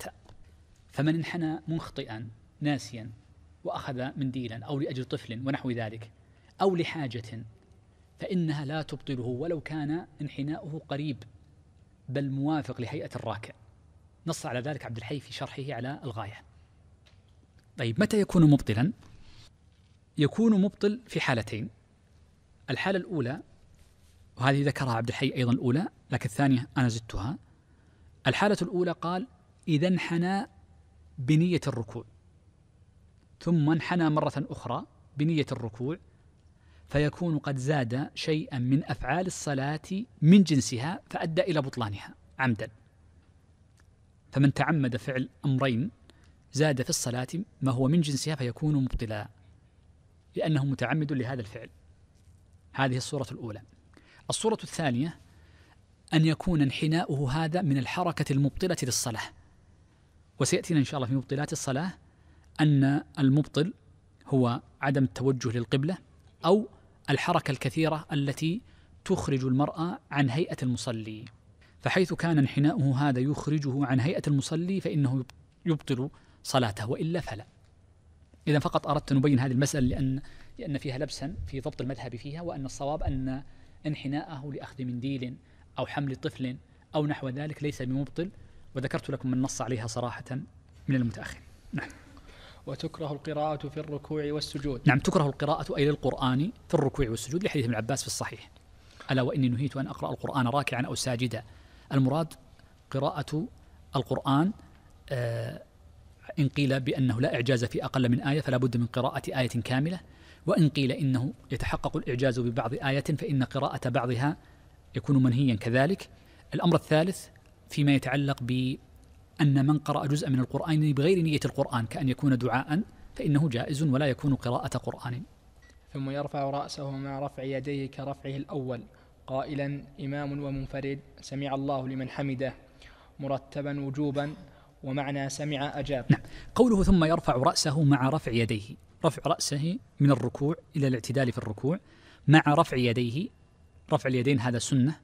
فمن انحنى منخطئا ناسيا وأخذ منديلا أو لأجل طفل ونحو ذلك أو لحاجة فإنها لا تبطله ولو كان انحناؤه قريب بل موافق لهيئة الراكع نص على ذلك عبد الحي في شرحه على الغاية طيب متى يكون مبطلا؟ يكون مبطل في حالتين الحالة الأولى وهذه ذكرها عبد الحي أيضا الأولى لكن الثانية أنا زدتها الحالة الأولى قال إذا انحنى بنية الركوع ثم انحنى مرة أخرى بنية الركوع فيكون قد زاد شيئا من أفعال الصلاة من جنسها فأدى إلى بطلانها عمدا فمن تعمد فعل أمرين زاد في الصلاة ما هو من جنسها فيكون مبطلا لأنه متعمد لهذا الفعل هذه الصورة الأولى الصورة الثانية أن يكون انحناؤه هذا من الحركة المبطلة للصلاة وسيأتينا إن شاء الله في مبطلات الصلاة أن المبطل هو عدم التوجه للقبلة أو الحركة الكثيرة التي تخرج المرأة عن هيئة المصلي فحيث كان انحناؤه هذا يخرجه عن هيئة المصلي فإنه يبطل صلاته والا فلا. اذا فقط اردت ان ابين هذه المساله لان لان فيها لبسا في ضبط المذهب فيها وان الصواب ان انحناءه لاخذ منديل او حمل طفل او نحو ذلك ليس بمبطل وذكرت لكم من نص عليها صراحه من المتاخرين. نعم. وتكره القراءة في الركوع والسجود. نعم تكره القراءة أي للقرآن في الركوع والسجود لحديث ابن عباس في الصحيح. ألا وإني نهيت أن أقرأ القرآن راكعا أو ساجدا. المراد قراءة القرآن آه فإن قيل بأنه لا إعجاز في أقل من آية فلا بد من قراءة آية كاملة وإن قيل إنه يتحقق الإعجاز ببعض آية فإن قراءة بعضها يكون منهيا كذلك الأمر الثالث فيما يتعلق بأن من قرأ جزءا من القرآن بغير نية القرآن كأن يكون دعاء فإنه جائز ولا يكون قراءة قرآن ثم يرفع رأسه مع رفع يديه كرفعه الأول قائلا إمام ومنفرد سمع الله لمن حمده مرتبا وجوبا ومعنى سمع أجاب نعم قوله ثم يرفع رأسه مع رفع يديه رفع رأسه من الركوع إلى الاعتدال في الركوع مع رفع يديه رفع اليدين هذا سنة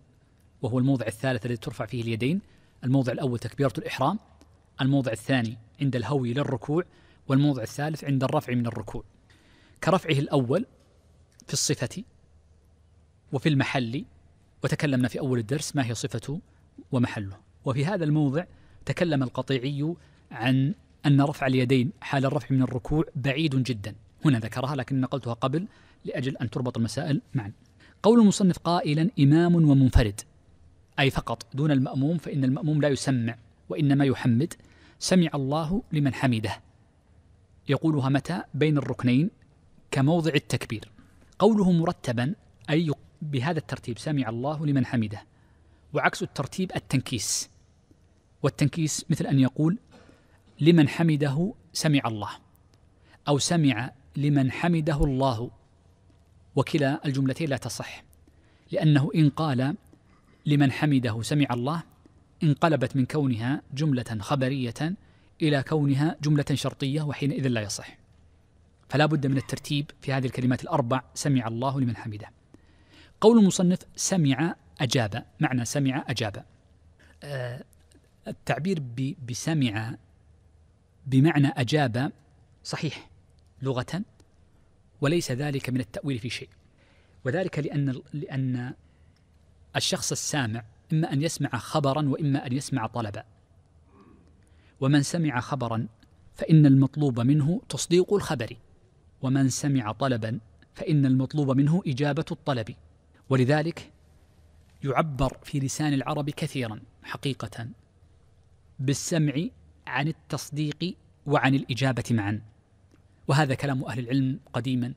وهو الموضع الثالث الذي ترفع فيه اليدين الموضع الأول تكبيرة الإحرام الموضع الثاني عند الهوي للركوع والموضع الثالث عند الرفع من الركوع كرفعه الأول في الصفة وفي المحل وتكلمنا في أول الدرس ما هي صفته ومحله وفي هذا الموضع تكلم القطيعي عن أن رفع اليدين حال الرفع من الركوع بعيد جدا هنا ذكرها لكن نقلتها قبل لأجل أن تربط المسائل معا قول المصنف قائلا إمام ومنفرد أي فقط دون المأموم فإن المأموم لا يسمع وإنما يحمد سمع الله لمن حمده يقولها متى بين الركنين كموضع التكبير قوله مرتبا أي بهذا الترتيب سمع الله لمن حمده وعكس الترتيب التنكيس والتنكيس مثل أن يقول لمن حمده سمع الله أو سمع لمن حمده الله وكلا الجملتين لا تصح لأنه إن قال لمن حمده سمع الله انقلبت من كونها جملة خبرية إلى كونها جملة شرطية وحينئذ لا يصح فلا بد من الترتيب في هذه الكلمات الأربع سمع الله لمن حمده قول المصنف سمع أجاب معنى سمع أجاب آه، التعبير بسمع بمعنى أجاب صحيح لغة وليس ذلك من التأويل في شيء وذلك لأن لأن الشخص السامع إما أن يسمع خبرا وإما أن يسمع طلبا ومن سمع خبرا فإن المطلوب منه تصديق الخبر ومن سمع طلبا فإن المطلوب منه إجابة الطلب ولذلك يعبر في لسان العرب كثيرا حقيقة بالسمع عن التصديق وعن الإجابة معا وهذا كلام أهل العلم قديما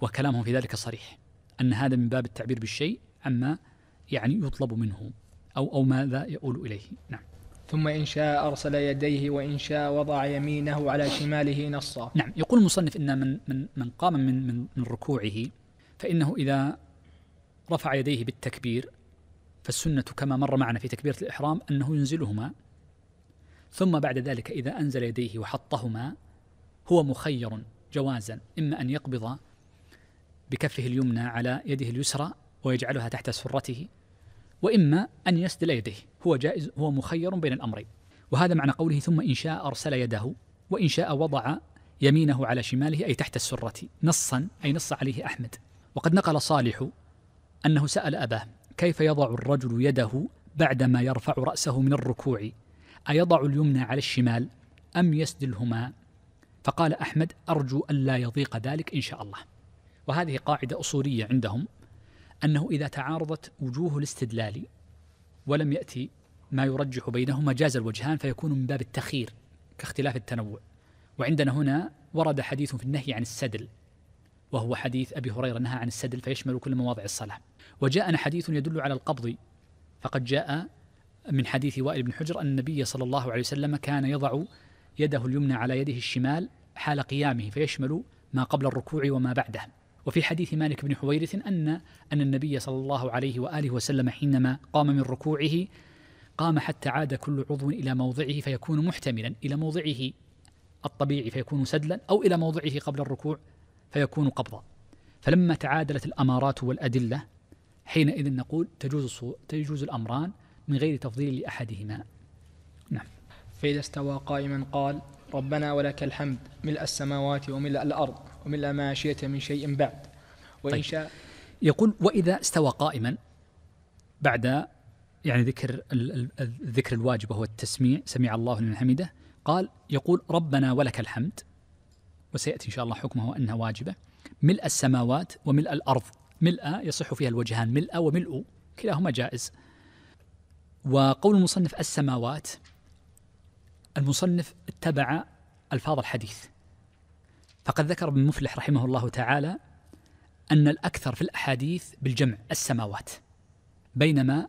وكلامهم في ذلك صريح أن هذا من باب التعبير بالشيء عما يعني يطلب منه أو أو ماذا يؤول إليه نعم ثم إن شاء أرسل يديه وإن شاء وضع يمينه على شماله نصا نعم يقول المصنف إن من, من, من قام من, من, من ركوعه فإنه إذا رفع يديه بالتكبير فالسنة كما مر معنا في تكبيرة الإحرام أنه ينزلهما ثم بعد ذلك إذا أنزل يديه وحطهما هو مخير جوازا إما أن يقبض بكفه اليمنى على يده اليسرى ويجعلها تحت سرته وإما أن يسدل يديه هو جائز هو مخير بين الأمرين وهذا معنى قوله ثم إن شاء أرسل يده وإن شاء وضع يمينه على شماله أي تحت السرة نصا أي نص عليه أحمد وقد نقل صالح أنه سأل أباه كيف يضع الرجل يده بعدما يرفع رأسه من الركوع أيضع اليمنى على الشمال أم يسدلهما فقال أحمد أرجو ألا يضيق ذلك إن شاء الله وهذه قاعدة أصولية عندهم أنه إذا تعارضت وجوه الاستدلال ولم يأتي ما يرجح بينهما جاز الوجهان فيكون من باب التخير كاختلاف التنوع وعندنا هنا ورد حديث في النهي عن السدل وهو حديث أبي هريرة نهى عن السدل فيشمل كل مواضع الصلاة وجاءنا حديث يدل على القبض فقد جاء من حديث وائل بن حجر أن النبي صلى الله عليه وسلم كان يضع يده اليمنى على يده الشمال حال قيامه فيشمل ما قبل الركوع وما بعده وفي حديث مالك بن حويرث أن أن النبي صلى الله عليه وآله وسلم حينما قام من ركوعه قام حتى عاد كل عضو إلى موضعه فيكون محتملا إلى موضعه الطبيعي فيكون سدلا أو إلى موضعه قبل الركوع فيكون قبضا فلما تعادلت الأمارات والأدلة حينئذ نقول تجوز تجوز الأمران من غير تفضيل لأحدهما نعم فإذا استوى قائما قال ربنا ولك الحمد ملء السماوات وملء الأرض وملء ما شئت من شيء بعد وإن طيب. شاء يقول وإذا استوى قائما بعد يعني ذكر الذكر الواجب وهو التسميع سمع الله لمن حمده قال يقول ربنا ولك الحمد وسيأتي إن شاء الله حكمه أنها واجبة ملء السماوات وملء الأرض ملء يصح فيها الوجهان ملء وملء كلاهما جائز وقول المصنف السماوات المصنف اتبع الفاظ الحديث فقد ذكر ابن مفلح رحمه الله تعالى ان الاكثر في الاحاديث بالجمع السماوات بينما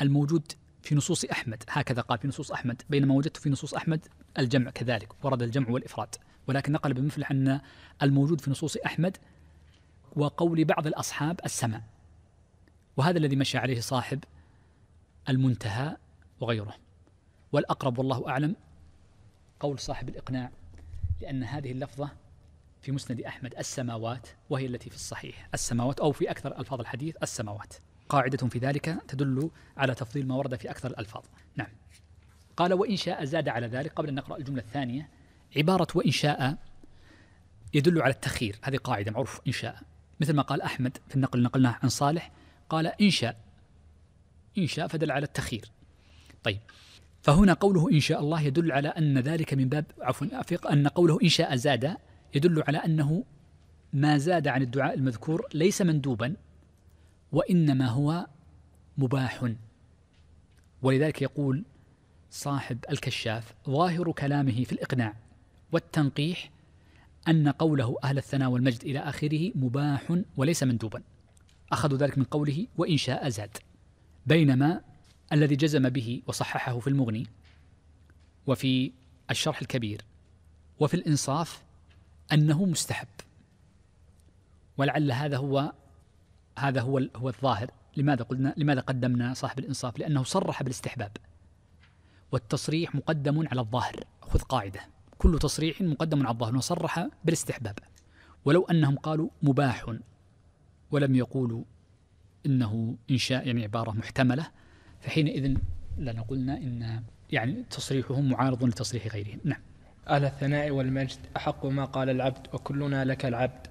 الموجود في نصوص احمد هكذا قال في نصوص احمد بينما وجدت في نصوص احمد الجمع كذلك ورد الجمع والافراد ولكن نقل ابن مفلح ان الموجود في نصوص احمد وقول بعض الاصحاب السماء وهذا الذي مشى عليه صاحب المنتهى وغيره والأقرب والله أعلم قول صاحب الإقناع لأن هذه اللفظة في مسند أحمد السماوات وهي التي في الصحيح السماوات أو في أكثر ألفاظ الحديث السماوات قاعدة في ذلك تدل على تفضيل ما ورد في أكثر الألفاظ نعم قال وإن شاء زاد على ذلك قبل أن نقرأ الجملة الثانية عبارة وإن شاء يدل على التخير هذه قاعدة معروف إن شاء مثل ما قال أحمد في النقل نقلناه عن صالح قال إن شاء إنشاء فدل على التخيير طيب فهنا قوله إن شاء الله يدل على أن ذلك من باب عفوا أن قوله إن شاء زاد يدل على أنه ما زاد عن الدعاء المذكور ليس مندوبا وإنما هو مباح ولذلك يقول صاحب الكشاف ظاهر كلامه في الإقناع والتنقيح أن قوله أهل الثناء والمجد إلى آخره مباح وليس مندوبا أخذوا ذلك من قوله وإن شاء زاد بينما الذي جزم به وصححه في المغني وفي الشرح الكبير وفي الإنصاف أنه مستحب ولعل هذا هو هذا هو هو الظاهر لماذا قلنا لماذا قدمنا صاحب الإنصاف لأنه صرح بالاستحباب والتصريح مقدم على الظاهر خذ قاعدة كل تصريح مقدم على الظاهر وصرح بالاستحباب ولو أنهم قالوا مباح ولم يقولوا انه انشاء يعني عباره محتمله فحينئذ لنا قلنا ان يعني تصريحهم معارض لتصريح غيرهم نعم على الثناء والمجد أحق ما قال العبد وكلنا لك العبد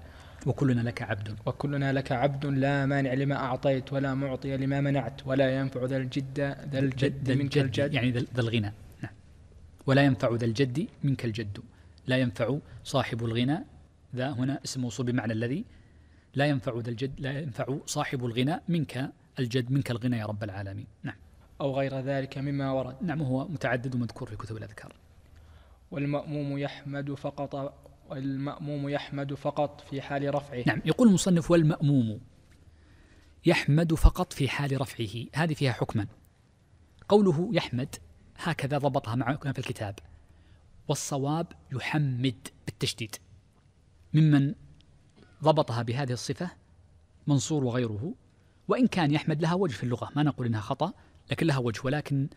وكلنا لك عبد وكلنا لك عبد لا مانع لما أعطيت ولا معطي لما منعت ولا ينفع ذا الجد ذا الجد منك الجد يعني ذا الغنى نعم ولا ينفع ذا الجد منك الجد لا ينفع صاحب الغنى ذا هنا اسم موصول بمعنى الذي لا ينفع ذا الجد لا ينفع صاحب الغنى منك الجد منك الغنى يا رب العالمين نعم أو غير ذلك مما ورد نعم هو متعدد ومذكور في كتب الأذكار والمأموم يحمد فقط والمأموم يحمد فقط في حال رفعه نعم يقول المصنف والمأموم يحمد فقط في حال رفعه هذه فيها حكما قوله يحمد هكذا ضبطها معنا في الكتاب والصواب يحمد بالتشديد ممن ضبطها بهذه الصفة منصور وغيره وإن كان يحمد لها وجه في اللغة ما نقول إنها خطأ لكن لها وجه ولكن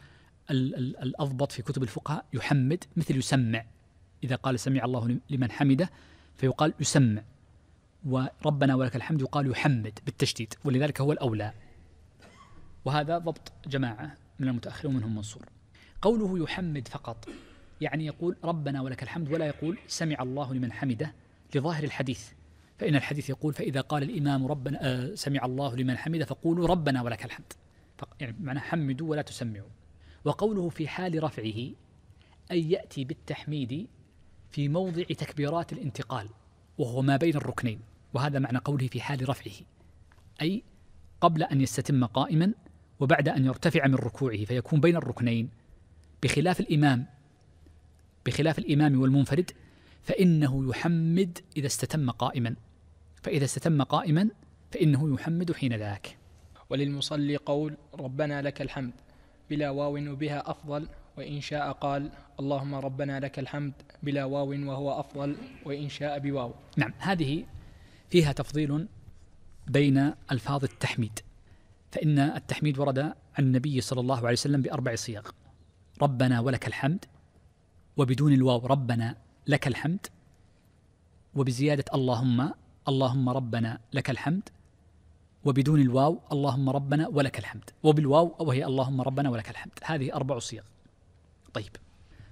ال ال الأضبط في كتب الفقهاء يحمد مثل يسمع إذا قال سمع الله لمن حمده فيقال يسمع وربنا ولك الحمد يقال يحمد بالتشديد ولذلك هو الأولى وهذا ضبط جماعة من المتأخرين ومنهم منصور قوله يحمد فقط يعني يقول ربنا ولك الحمد ولا يقول سمع الله لمن حمده لظاهر الحديث فإن الحديث يقول فإذا قال الإمام ربنا آه، سمع الله لمن حمده فقولوا ربنا ولك الحمد يعني معنى حمدوا ولا تسمعوا وقوله في حال رفعه أن يأتي بالتحميد في موضع تكبيرات الانتقال وهو ما بين الركنين وهذا معنى قوله في حال رفعه أي قبل أن يستتم قائما وبعد أن يرتفع من ركوعه فيكون بين الركنين بخلاف الإمام بخلاف الإمام والمنفرد فإنه يحمد إذا استتم قائما فإذا استتم قائما فإنه يحمد حين ذاك وللمصلي قول ربنا لك الحمد بلا واو وبها أفضل وإن شاء قال اللهم ربنا لك الحمد بلا واو وهو أفضل وإن شاء بواو نعم هذه فيها تفضيل بين ألفاظ التحميد فإن التحميد ورد عن النبي صلى الله عليه وسلم بأربع صيغ ربنا ولك الحمد وبدون الواو ربنا لك الحمد وبزيادة اللهم اللهم ربنا لك الحمد وبدون الواو اللهم ربنا ولك الحمد وبالواو وهي اللهم ربنا ولك الحمد هذه أربع صيغ طيب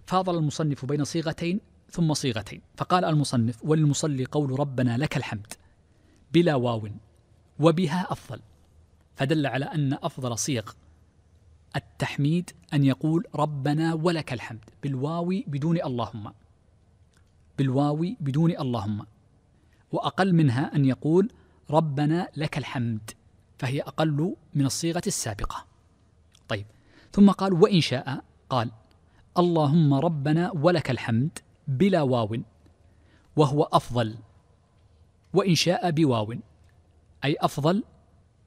فاضل المصنف بين صيغتين ثم صيغتين فقال المصنف وللمصلي قول ربنا لك الحمد بلا واو وبها أفضل فدل على أن أفضل صيغ التحميد أن يقول ربنا ولك الحمد بالواو بدون اللهم بالواو بدون اللهم واقل منها ان يقول ربنا لك الحمد فهي اقل من الصيغه السابقه طيب ثم قال وان شاء قال اللهم ربنا ولك الحمد بلا واو وهو افضل وان شاء بواو اي افضل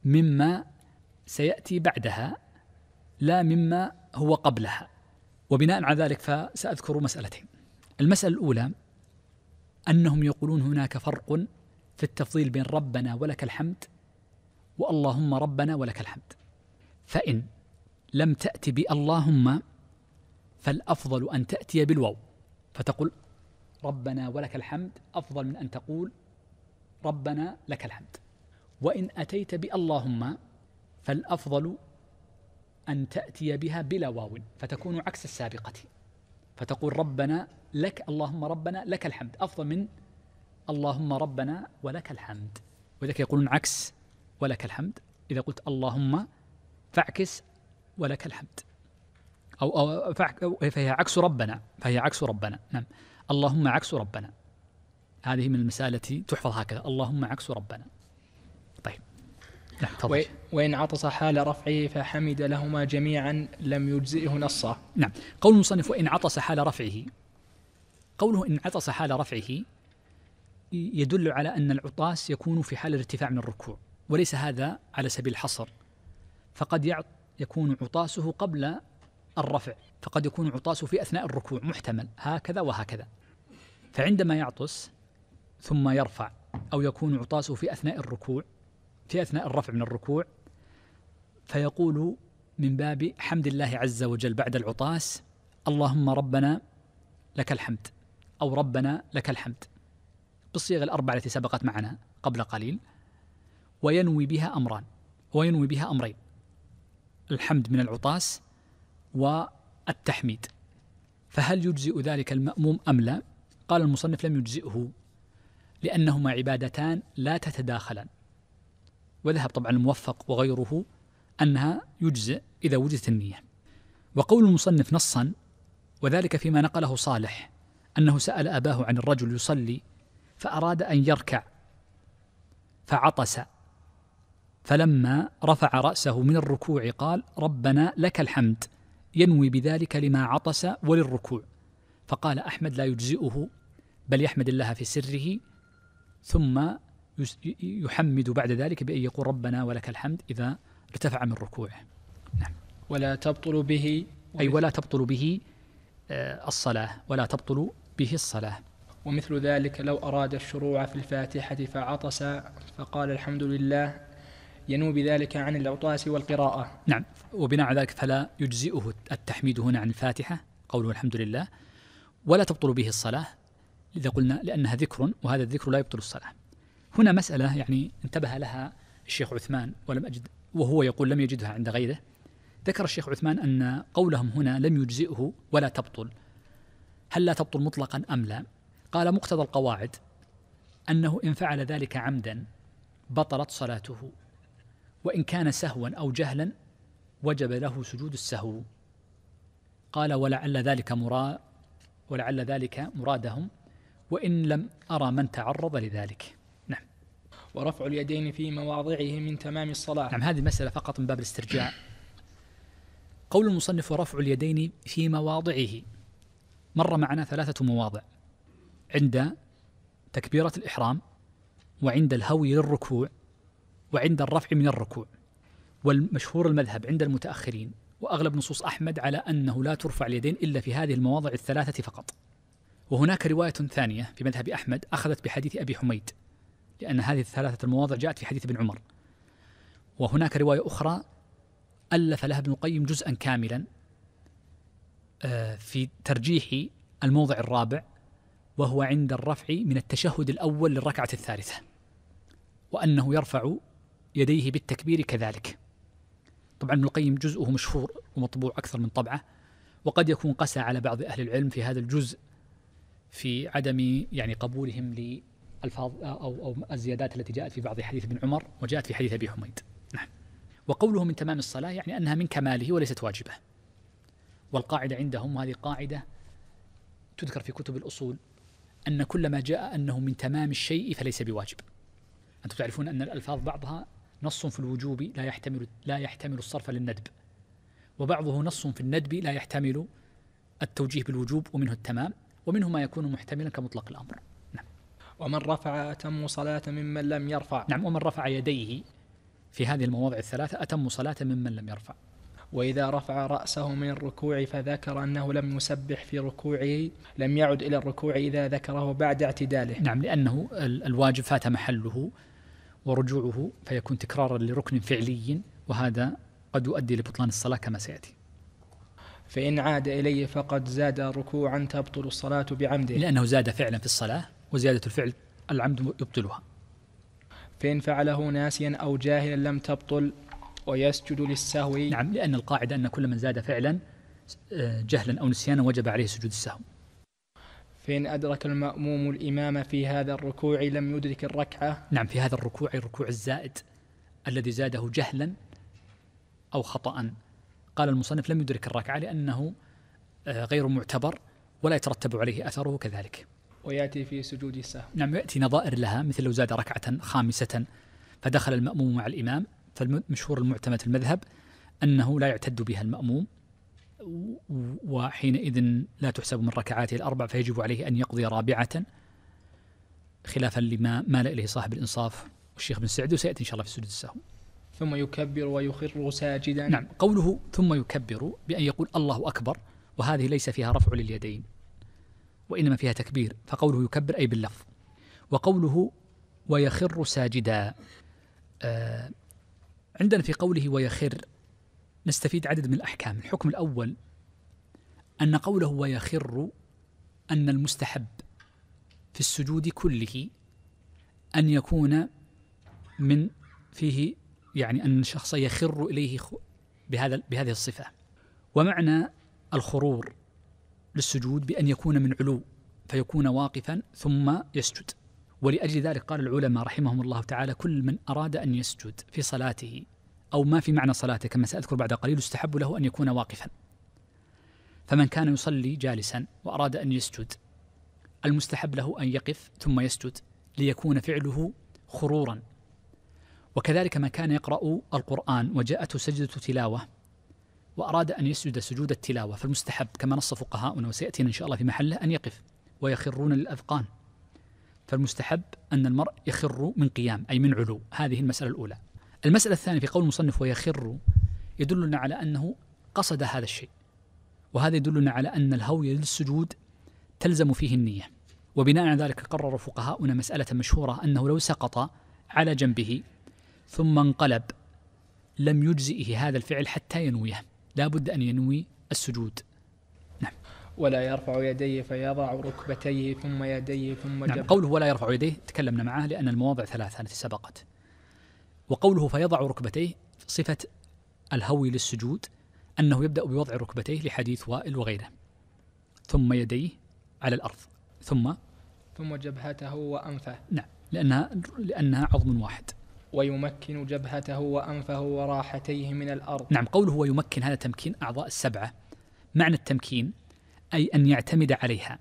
مما سياتي بعدها لا مما هو قبلها وبناء على ذلك فساذكر مسالتين المساله الاولى انهم يقولون هناك فرق في التفضيل بين ربنا ولك الحمد واللهم ربنا ولك الحمد فان لم تات باللهم فالافضل ان تاتي بالواو فتقول ربنا ولك الحمد افضل من ان تقول ربنا لك الحمد وان اتيت باللهم فالافضل ان تاتي بها بلا واو فتكون عكس السابقه فتقول ربنا لك اللهم ربنا لك الحمد أفضل من اللهم ربنا ولك الحمد وذلك يقولون عكس ولك الحمد إذا قلت اللهم فاعكس ولك الحمد أو, أو فهي عكس ربنا فهي عكس ربنا نعم اللهم عكس ربنا هذه من المسائل التي تحفظ هكذا اللهم عكس ربنا نعم تفضل وإن عطس حال رفعه فحمد لهما جميعا لم يجزئه نصا نعم قول المصنف وإن عطس حال رفعه قوله إن عطس حال رفعه يدل على أن العطاس يكون في حال الارتفاع من الركوع وليس هذا على سبيل الحصر فقد يكون عطاسه قبل الرفع فقد يكون عطاسه في أثناء الركوع محتمل هكذا وهكذا فعندما يعطس ثم يرفع أو يكون عطاسه في أثناء الركوع في أثناء الرفع من الركوع فيقول من باب حمد الله عز وجل بعد العطاس اللهم ربنا لك الحمد أو ربنا لك الحمد بالصيغ الأربعة التي سبقت معنا قبل قليل وينوي بها أمران وينوي بها أمرين الحمد من العطاس والتحميد فهل يجزئ ذلك المأموم أم لا؟ قال المصنف لم يجزئه لأنهما عبادتان لا تتداخلان وذهب طبعا الموفق وغيره أنها يجزئ إذا وجدت النية وقول المصنف نصا وذلك فيما نقله صالح أنه سأل أباه عن الرجل يصلي فأراد أن يركع فعطس فلما رفع رأسه من الركوع قال ربنا لك الحمد ينوي بذلك لما عطس وللركوع فقال أحمد لا يجزئه بل يحمد الله في سره ثم يحمد بعد ذلك بأن يقول ربنا ولك الحمد إذا ارتفع من ركوعه نعم ولا تبطل به أي ولا تبطل به آه، الصلاة ولا تبطل به الصلاة ومثل ذلك لو أراد الشروع في الفاتحة فعطس فقال الحمد لله ينو بذلك عن العطاس والقراءة نعم وبناء على ذلك فلا يجزئه التحميد هنا عن الفاتحة قوله الحمد لله ولا تبطل به الصلاة إذا قلنا لأنها ذكر وهذا الذكر لا يبطل الصلاة هنا مسألة يعني انتبه لها الشيخ عثمان ولم أجد وهو يقول لم يجدها عند غيره ذكر الشيخ عثمان أن قولهم هنا لم يجزئه ولا تبطل هل لا تبطل مطلقا أم لا قال مقتضى القواعد أنه إن فعل ذلك عمدا بطلت صلاته وإن كان سهوا أو جهلا وجب له سجود السهو قال ولعل ذلك مرا ولعل ذلك مرادهم وإن لم أرى من تعرض لذلك ورفع اليدين في مواضعه من تمام الصلاة نعم هذه المسألة فقط من باب الاسترجاع قول المصنف رفع اليدين في مواضعه مر معنا ثلاثة مواضع عند تكبيرة الإحرام وعند الهوي للركوع وعند الرفع من الركوع والمشهور المذهب عند المتأخرين وأغلب نصوص أحمد على أنه لا ترفع اليدين إلا في هذه المواضع الثلاثة فقط وهناك رواية ثانية في مذهب أحمد أخذت بحديث أبي حميد لأن هذه الثلاثة المواضع جاءت في حديث ابن عمر وهناك رواية أخرى ألف لها ابن القيم جزءا كاملا آه، في ترجيح الموضع الرابع وهو عند الرفع من التشهد الأول للركعة الثالثة وأنه يرفع يديه بالتكبير كذلك طبعا ابن القيم جزءه مشهور ومطبوع أكثر من طبعة وقد يكون قسى على بعض أهل العلم في هذا الجزء في عدم يعني قبولهم الفاظ أو, أو الزيادات التي جاءت في بعض حديث ابن عمر وجاءت في حديث أبي حميد نعم وقوله من تمام الصلاة يعني أنها من كماله وليست واجبة والقاعدة عندهم وهذه قاعدة تذكر في كتب الأصول أن كل ما جاء أنه من تمام الشيء فليس بواجب أنتم تعرفون أن الألفاظ بعضها نص في الوجوب لا يحتمل لا يحتمل الصرف للندب وبعضه نص في الندب لا يحتمل التوجيه بالوجوب ومنه التمام ومنه ما يكون محتملا كمطلق الأمر ومن رفع أتم صلاة ممن لم يرفع نعم ومن رفع يديه في هذه المواضع الثلاثة أتم صلاة ممن لم يرفع وإذا رفع رأسه من الركوع فذكر أنه لم يسبح في ركوعه لم يعد إلى الركوع إذا ذكره بعد اعتداله نعم لأنه الواجب فات محله ورجوعه فيكون تكرارا لركن فعلي وهذا قد يؤدي لبطلان الصلاة كما سيأتي فإن عاد إليه فقد زاد ركوعا تبطل الصلاة بعمده لأنه زاد فعلا في الصلاة وزيادة الفعل العمد يبطلها فإن فعله ناسيا أو جاهلا لم تبطل ويسجد للسهو نعم لأن القاعدة أن كل من زاد فعلا آه، جهلا أو نسيانا وجب عليه سجود السهو فإن أدرك المأموم الإمام في هذا الركوع لم يدرك الركعة نعم في هذا الركوع الركوع الزائد الذي زاده جهلا أو خطأ قال المصنف لم يدرك الركعة لأنه آه، غير معتبر ولا يترتب عليه أثره كذلك وياتي في سجود السهو. نعم ياتي نظائر لها مثل لو زاد ركعه خامسه فدخل الماموم مع الامام فالمشهور المعتمد في المذهب انه لا يعتد بها الماموم وحينئذ لا تحسب من ركعاته الاربع فيجب عليه ان يقضي رابعه خلافا لما مال اليه صاحب الانصاف والشيخ بن سعد وسياتي ان شاء الله في سجود السهو. ثم يكبر ويخر ساجدا. نعم قوله ثم يكبر بان يقول الله اكبر وهذه ليس فيها رفع لليدين وإنما فيها تكبير فقوله يكبر أي باللفظ وقوله ويخر ساجدا آه عندنا في قوله ويخر نستفيد عدد من الأحكام الحكم الأول أن قوله ويخر أن المستحب في السجود كله أن يكون من فيه يعني أن الشخص يخر إليه بهذا بهذه الصفة ومعنى الخرور للسجود بأن يكون من علو فيكون واقفا ثم يسجد ولأجل ذلك قال العلماء رحمهم الله تعالى كل من أراد أن يسجد في صلاته أو ما في معنى صلاته كما سأذكر بعد قليل استحب له أن يكون واقفا فمن كان يصلي جالسا وأراد أن يسجد المستحب له أن يقف ثم يسجد ليكون فعله خرورا وكذلك من كان يقرأ القرآن وجاءته سجدة تلاوة وأراد أن يسجد سجود التلاوة فالمستحب كما نص فقهاؤنا وسيأتينا إن شاء الله في محله أن يقف ويخرون للأذقان فالمستحب أن المرء يخر من قيام أي من علو هذه المسألة الأولى المسألة الثانية في قول المصنف ويخر يدلنا على أنه قصد هذا الشيء وهذا يدلنا على أن الهوي للسجود تلزم فيه النية وبناء على ذلك قرر فقهاؤنا مسألة مشهورة أنه لو سقط على جنبه ثم انقلب لم يجزئه هذا الفعل حتى ينويه لابد أن ينوي السجود نعم ولا يرفع يديه فيضع ركبتيه ثم يديه ثم نعم قوله ولا يرفع يديه تكلمنا معه لأن المواضع ثلاثة التي سبقت وقوله فيضع ركبتيه صفة الهوي للسجود أنه يبدأ بوضع ركبتيه لحديث وائل وغيره ثم يديه على الأرض ثم ثم جبهته وأنفه نعم لأنها لأنها عظم واحد ويمكن جبهته وأنفه وراحتيه من الأرض نعم قوله ويمكن هذا تمكين أعضاء السبعة معنى التمكين أي أن يعتمد عليها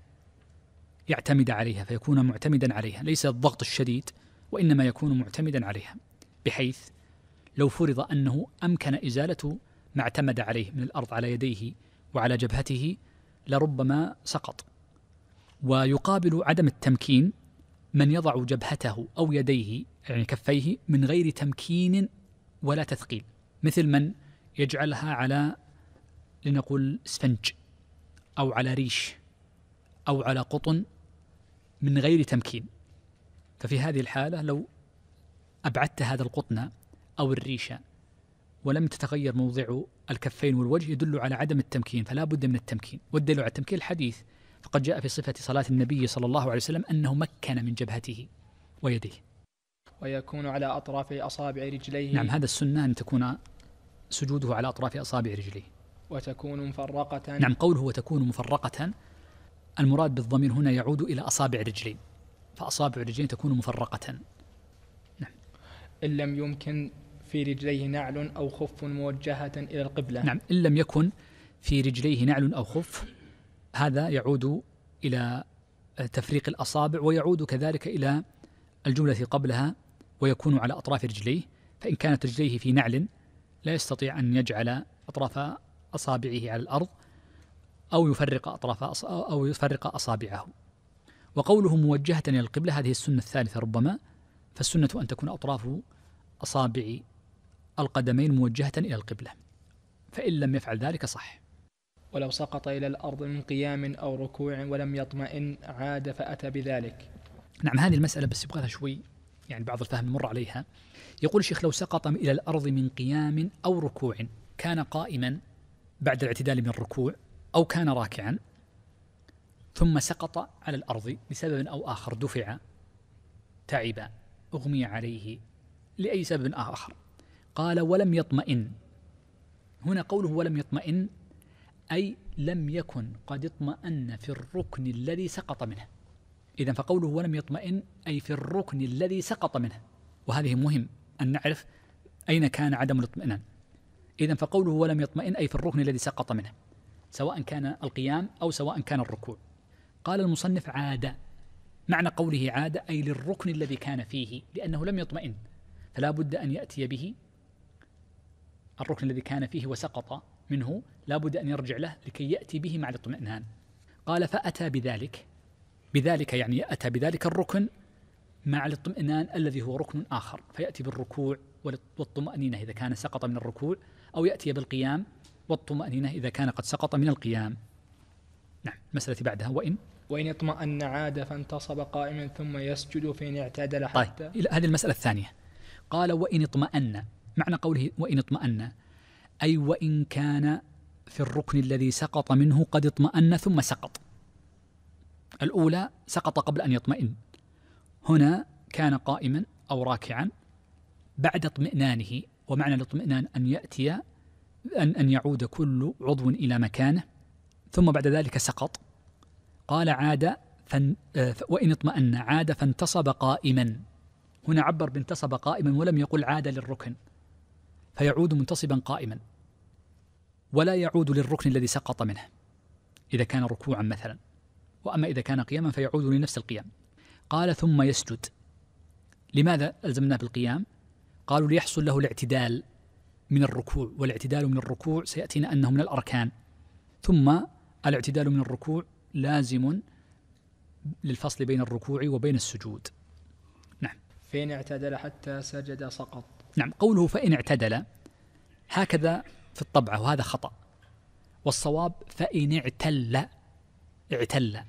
يعتمد عليها فيكون معتمدا عليها ليس الضغط الشديد وإنما يكون معتمدا عليها بحيث لو فرض أنه أمكن إزالة ما اعتمد عليه من الأرض على يديه وعلى جبهته لربما سقط ويقابل عدم التمكين من يضع جبهته أو يديه يعني كفيه من غير تمكين ولا تثقيل مثل من يجعلها على لنقول اسفنج أو على ريش أو على قطن من غير تمكين ففي هذه الحالة لو أبعدت هذا القطن أو الريشة ولم تتغير موضع الكفين والوجه يدل على عدم التمكين فلا بد من التمكين والدليل على التمكين الحديث فقد جاء في صفة صلاة النبي صلى الله عليه وسلم أنه مكن من جبهته ويديه ويكون على أطراف أصابع رجليه نعم هذا السنة أن تكون سجوده على أطراف أصابع رجليه وتكون مفرقة نعم قوله وتكون مفرقة المراد بالضمير هنا يعود إلى أصابع رجلين فأصابع الرجلين تكون مفرقة نعم إن لم يمكن في رجليه نعل أو خف موجهة إلى القبلة نعم إن لم يكن في رجليه نعل أو خف هذا يعود إلى تفريق الأصابع ويعود كذلك إلى الجملة قبلها ويكون على أطراف رجليه فإن كانت رجليه في نعل لا يستطيع أن يجعل أطراف أصابعه على الأرض أو يفرق أطراف أو يفرق أصابعه وقوله موجهة إلى القبلة هذه السنة الثالثة ربما فالسنة أن تكون أطراف أصابع القدمين موجهة إلى القبلة فإن لم يفعل ذلك صح ولو سقط إلى الأرض من قيام أو ركوع ولم يطمئن عاد فأتى بذلك نعم هذه المسألة بس يبغى لها شوي يعني بعض الفهم مر عليها يقول الشيخ لو سقط إلى الأرض من قيام أو ركوع كان قائما بعد الاعتدال من الركوع أو كان راكعا ثم سقط على الأرض لسبب أو آخر دفع تعب أغمي عليه لأي سبب آخر قال ولم يطمئن هنا قوله ولم يطمئن أي لم يكن قد اطمأن في الركن الذي سقط منه إذا فقوله ولم يطمئن أي في الركن الذي سقط منه وهذه مهم أن نعرف أين كان عدم الاطمئنان إذا فقوله ولم يطمئن أي في الركن الذي سقط منه سواء كان القيام أو سواء كان الركوع قال المصنف عاد معنى قوله عاد أي للركن الذي كان فيه لأنه لم يطمئن فلا بد أن يأتي به الركن الذي كان فيه وسقط منه لا بد أن يرجع له لكي يأتي به مع الاطمئنان قال فأتى بذلك بذلك يعني أتى بذلك الركن مع الاطمئنان الذي هو ركن آخر فيأتي بالركوع والطمأنينة إذا كان سقط من الركوع أو يأتي بالقيام والطمأنينة إذا كان قد سقط من القيام نعم المسألة بعدها وإن وإن اطمأن عاد فانتصب قائما ثم يسجد فإن اعتدل طيب، حتى طيب. هذه المسألة الثانية قال وإن اطمأن معنى قوله وإن اطمأن أي وإن كان في الركن الذي سقط منه قد اطمأن ثم سقط الأولى سقط قبل أن يطمئن هنا كان قائما أو راكعا بعد اطمئنانه ومعنى الاطمئنان أن يأتي أن أن يعود كل عضو إلى مكانه ثم بعد ذلك سقط قال عاد فن آه، وإن اطمأن عاد فانتصب قائما هنا عبر بانتصب قائما ولم يقل عاد للركن فيعود منتصبا قائما ولا يعود للركن الذي سقط منه إذا كان ركوعا مثلا وأما إذا كان قياما فيعود لنفس القيام قال ثم يسجد لماذا ألزمناه بالقيام قالوا ليحصل له الاعتدال من الركوع والاعتدال من الركوع سيأتينا أنه من الأركان ثم الاعتدال من الركوع لازم للفصل بين الركوع وبين السجود نعم فإن اعتدل حتى سجد سقط نعم قوله فإن اعتدل هكذا في الطبعة وهذا خطأ والصواب فإن اعتل اعتل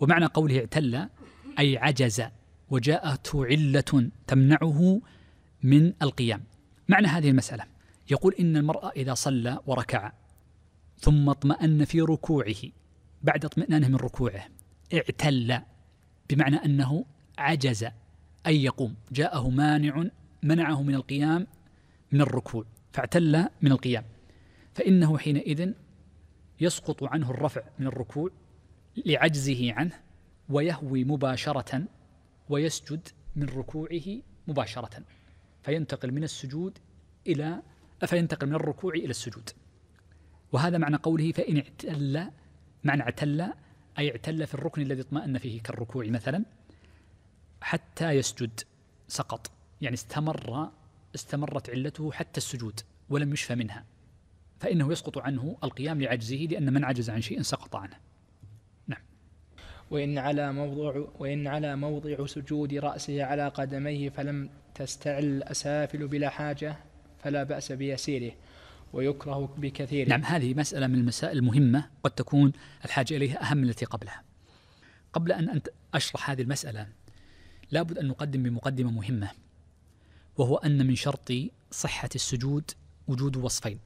ومعنى قوله اعتل أي عجز وجاءته علة تمنعه من القيام معنى هذه المسألة يقول إن المرأة إذا صلى وركع ثم اطمأن في ركوعه بعد اطمئنانه من ركوعه اعتل بمعنى أنه عجز أن يقوم جاءه مانع منعه من القيام من الركوع فاعتل من القيام فإنه حينئذ يسقط عنه الرفع من الركوع لعجزه عنه ويهوي مباشرة ويسجد من ركوعه مباشرة فينتقل من السجود إلى فينتقل من الركوع إلى السجود وهذا معنى قوله فإن اعتل معنى اعتل أي اعتل في الركن الذي اطمأن فيه كالركوع مثلا حتى يسجد سقط يعني استمر استمرت علته حتى السجود ولم يشفى منها فإنه يسقط عنه القيام لعجزه لأن من عجز عن شيء سقط عنه نعم وإن على موضع وإن على موضع سجود رأسه على قدميه فلم تستعل الأسافل بلا حاجة فلا بأس بيسيره ويكره بكثير نعم هذه مسألة من المسائل المهمة قد تكون الحاجة إليها أهم من التي قبلها قبل أن أشرح هذه المسألة لابد أن نقدم بمقدمة مهمة وهو أن من شرط صحة السجود وجود وصفين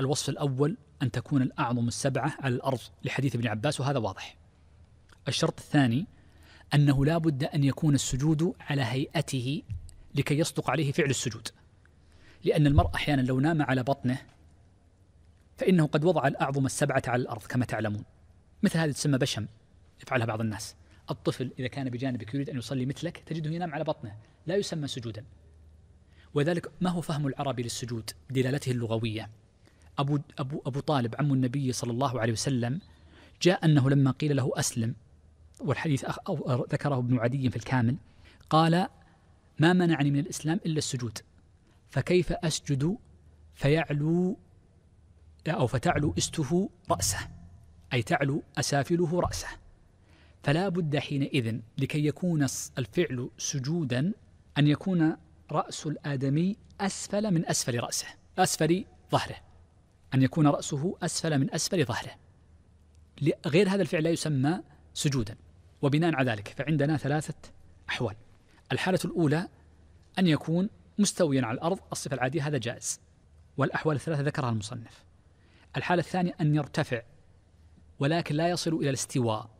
الوصف الأول أن تكون الأعظم السبعة على الأرض لحديث ابن عباس وهذا واضح الشرط الثاني أنه لا بد أن يكون السجود على هيئته لكي يصدق عليه فعل السجود لأن المرء أحيانا لو نام على بطنه فإنه قد وضع الأعظم السبعة على الأرض كما تعلمون مثل هذه تسمى بشم يفعلها بعض الناس الطفل إذا كان بجانبك يريد أن يصلي مثلك تجده ينام على بطنه لا يسمى سجودا وذلك ما هو فهم العربي للسجود دلالته اللغوية أبو, أبو, أبو طالب عم النبي صلى الله عليه وسلم جاء أنه لما قيل له أسلم والحديث أخ أو ذكره ابن عدي في الكامل قال ما منعني من الإسلام إلا السجود فكيف أسجد فيعلو أو فتعلو استه رأسه أي تعلو أسافله رأسه فلا بد حينئذ لكي يكون الفعل سجودا أن يكون رأس الآدمي أسفل من أسفل رأسه أسفل ظهره أن يكون رأسه أسفل من أسفل ظهره غير هذا الفعل لا يسمى سجودا وبناء على ذلك فعندنا ثلاثة أحوال الحالة الأولى أن يكون مستويا على الأرض الصفة العادية هذا جائز والأحوال الثلاثة ذكرها المصنف الحالة الثانية أن يرتفع ولكن لا يصل إلى الاستواء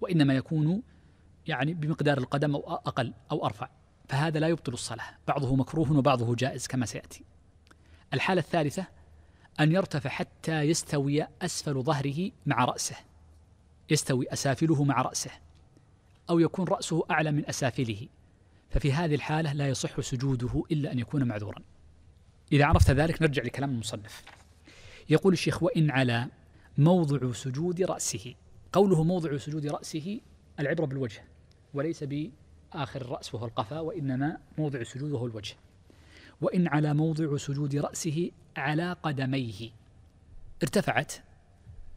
وإنما يكون يعني بمقدار القدم أو أقل أو أرفع فهذا لا يبطل الصلاة بعضه مكروه وبعضه جائز كما سيأتي الحالة الثالثة أن يرتفع حتى يستوي أسفل ظهره مع رأسه يستوي أسافله مع رأسه أو يكون رأسه أعلى من أسافله ففي هذه الحالة لا يصح سجوده إلا أن يكون معذورا إذا عرفت ذلك نرجع لكلام المصنف يقول الشيخ وإن على موضع سجود رأسه قوله موضع سجود رأسه العبرة بالوجه وليس بآخر الرأس وهو القفا وإنما موضع السجود وهو الوجه وإن على موضع سجود رأسه على قدميه ارتفعت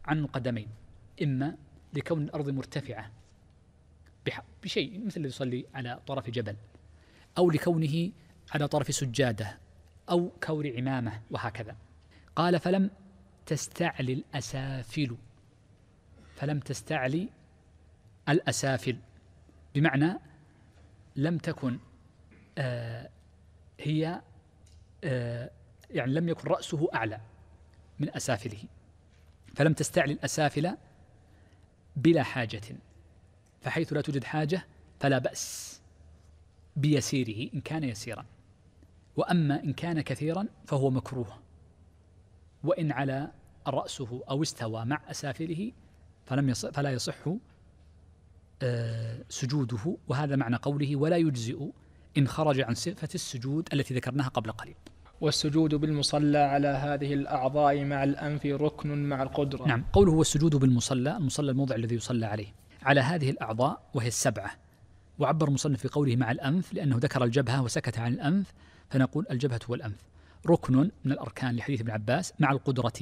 عن القدمين إما لكون الأرض مرتفعة بشيء مثل اللي يصلي على طرف جبل أو لكونه على طرف سجادة أو كور عمامة وهكذا قال فلم تستعلي الأسافل فلم تستعلي الأسافل بمعنى لم تكن آه هي آه يعني لم يكن رأسه أعلى من أسافله فلم تستعلي الأسافل بلا حاجة فحيث لا توجد حاجة فلا بأس بيسيره إن كان يسيرا وأما إن كان كثيرا فهو مكروه وإن على رأسه أو استوى مع أسافله فلم يص... فلا يصح آه، سجوده وهذا معنى قوله ولا يجزئ إن خرج عن صفة السجود التي ذكرناها قبل قليل والسجود بالمصلى على هذه الأعضاء مع الأنف ركن مع القدرة نعم قوله والسجود بالمصلى المصلى الموضع الذي يصلى عليه على هذه الأعضاء وهي السبعة وعبر المصنف في قوله مع الأنف لأنه ذكر الجبهة وسكت عن الأنف فنقول الجبهة والأنف ركن من الأركان لحديث ابن عباس مع القدرة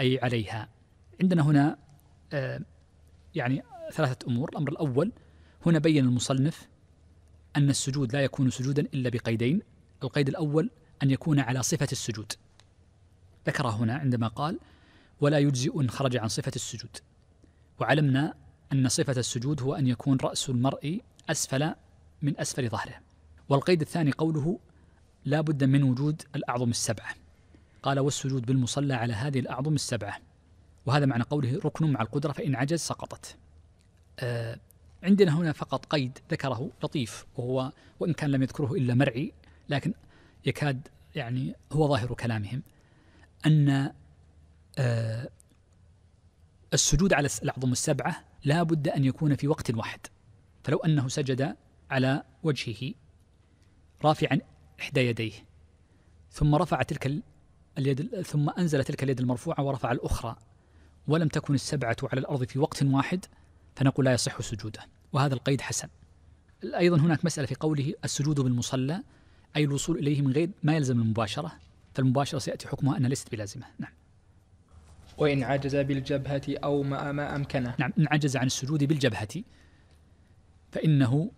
أي عليها عندنا هنا آه، يعني ثلاثة أمور الأمر الأول هنا بين المصنف أن السجود لا يكون سجودا إلا بقيدين القيد الأول أن يكون على صفة السجود ذكر هنا عندما قال ولا يجزئ إن خرج عن صفة السجود وعلمنا أن صفة السجود هو أن يكون رأس المرء أسفل من أسفل ظهره والقيد الثاني قوله لا بد من وجود الأعظم السبعة قال والسجود بالمصلى على هذه الأعظم السبعة وهذا معنى قوله ركن مع القدرة فإن عجز سقطت آه عندنا هنا فقط قيد ذكره لطيف وهو وإن كان لم يذكره إلا مرعي لكن يكاد يعني هو ظاهر كلامهم أن آه السجود على العظم السبعة لا بد أن يكون في وقت واحد فلو أنه سجد على وجهه رافعا إحدى يديه ثم رفع تلك اليد ثم أنزل تلك اليد المرفوعة ورفع الأخرى ولم تكن السبعة على الأرض في وقت واحد فنقول لا يصح سجوده وهذا القيد حسن أيضا هناك مسألة في قوله السجود بالمصلى أي الوصول إليه من غير ما يلزم المباشرة فالمباشرة سيأتي حكمها أنها ليست بلازمة نعم وإن عجز بالجبهة أو ما, ما أمكنه نعم إن عجز عن السجود بالجبهة فإنه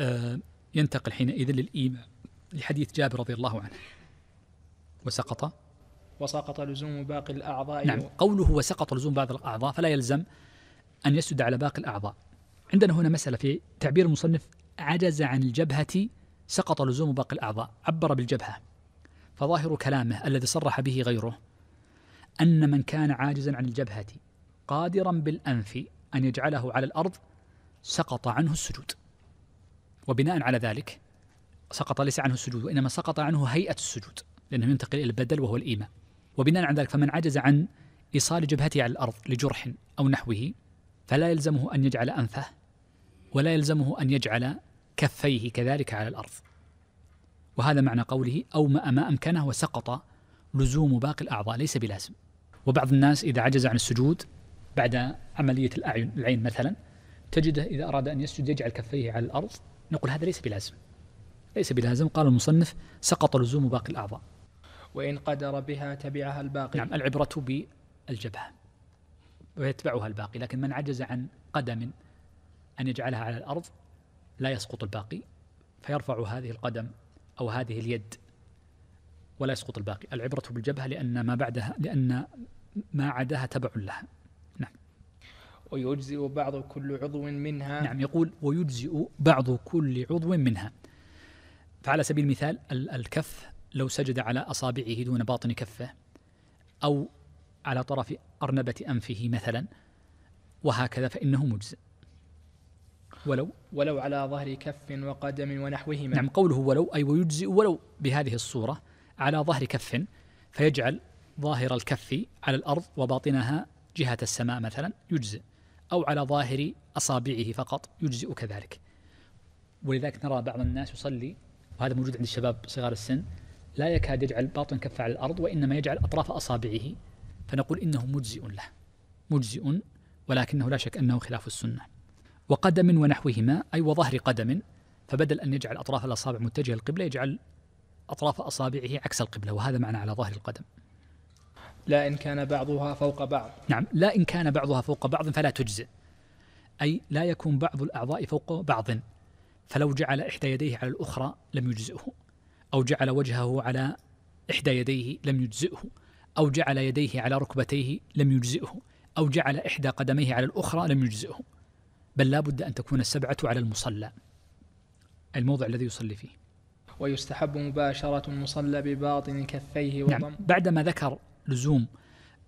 آه، ينتقل حينئذ للإيمان لحديث جابر رضي الله عنه وسقط وسقط لزوم باقي الأعضاء نعم قوله وسقط لزوم بعض الأعضاء فلا يلزم أن يسجد على باقي الأعضاء عندنا هنا مسألة في تعبير المصنف عجز عن الجبهة سقط لزوم باقي الأعضاء عبر بالجبهة فظاهر كلامه الذي صرح به غيره أن من كان عاجزا عن الجبهة قادرا بالأنف أن يجعله على الأرض سقط عنه السجود وبناء على ذلك سقط ليس عنه السجود وإنما سقط عنه هيئة السجود لأنه ينتقل إلى البدل وهو الإيمان وبناء على ذلك فمن عجز عن إيصال جبهته على الأرض لجرح أو نحوه فلا يلزمه أن يجعل أنفه ولا يلزمه أن يجعل كفيه كذلك على الأرض وهذا معنى قوله أو ما, ما أمكنه وسقط لزوم باقي الأعضاء ليس بلازم وبعض الناس إذا عجز عن السجود بعد عملية الأعين العين مثلا تجده إذا أراد أن يسجد يجعل كفيه على الأرض نقول هذا ليس بلازم ليس بلازم قال المصنف سقط لزوم باقي الأعضاء وإن قدر بها تبعها الباقي نعم العبرة بالجبهة ويتبعها الباقي لكن من عجز عن قدم أن يجعلها على الأرض لا يسقط الباقي فيرفع هذه القدم أو هذه اليد ولا يسقط الباقي العبرة بالجبهة لأن ما بعدها لأن ما عداها تبع لها نعم ويجزئ بعض كل عضو منها نعم يقول ويجزئ بعض كل عضو منها فعلى سبيل المثال الكف لو سجد على أصابعه دون باطن كفه أو على طرف أرنبة أنفه مثلا وهكذا فإنه مجزئ ولو ولو على ظهر كف وقدم ونحوهما نعم قوله ولو أي ويجزئ ولو بهذه الصورة على ظهر كف فيجعل ظاهر الكف على الأرض وباطنها جهة السماء مثلا يجزئ أو على ظاهر أصابعه فقط يجزئ كذلك ولذلك نرى بعض الناس يصلي وهذا موجود عند الشباب صغار السن لا يكاد يجعل باطن كفه على الأرض وإنما يجعل أطراف أصابعه فنقول إنه مجزئ له مجزئ ولكنه لا شك أنه خلاف السنة وقدم ونحوهما أي وظهر قدم فبدل أن يجعل أطراف الأصابع متجهة للقبلة يجعل أطراف أصابعه عكس القبلة وهذا معنى على ظهر القدم لا إن كان بعضها فوق بعض نعم لا إن كان بعضها فوق بعض فلا تجزئ أي لا يكون بعض الأعضاء فوق بعض فلو جعل إحدى يديه على الأخرى لم يجزئه أو جعل وجهه على إحدى يديه لم يجزئه أو جعل يديه على ركبتيه لم يجزئه أو جعل إحدى قدميه على الأخرى لم يجزئه بل لا بد أن تكون السبعة على المصلى الموضع الذي يصلي فيه ويستحب مباشرة المصلى بباطن كفيه نعم. وضم نعم بعدما ذكر لزوم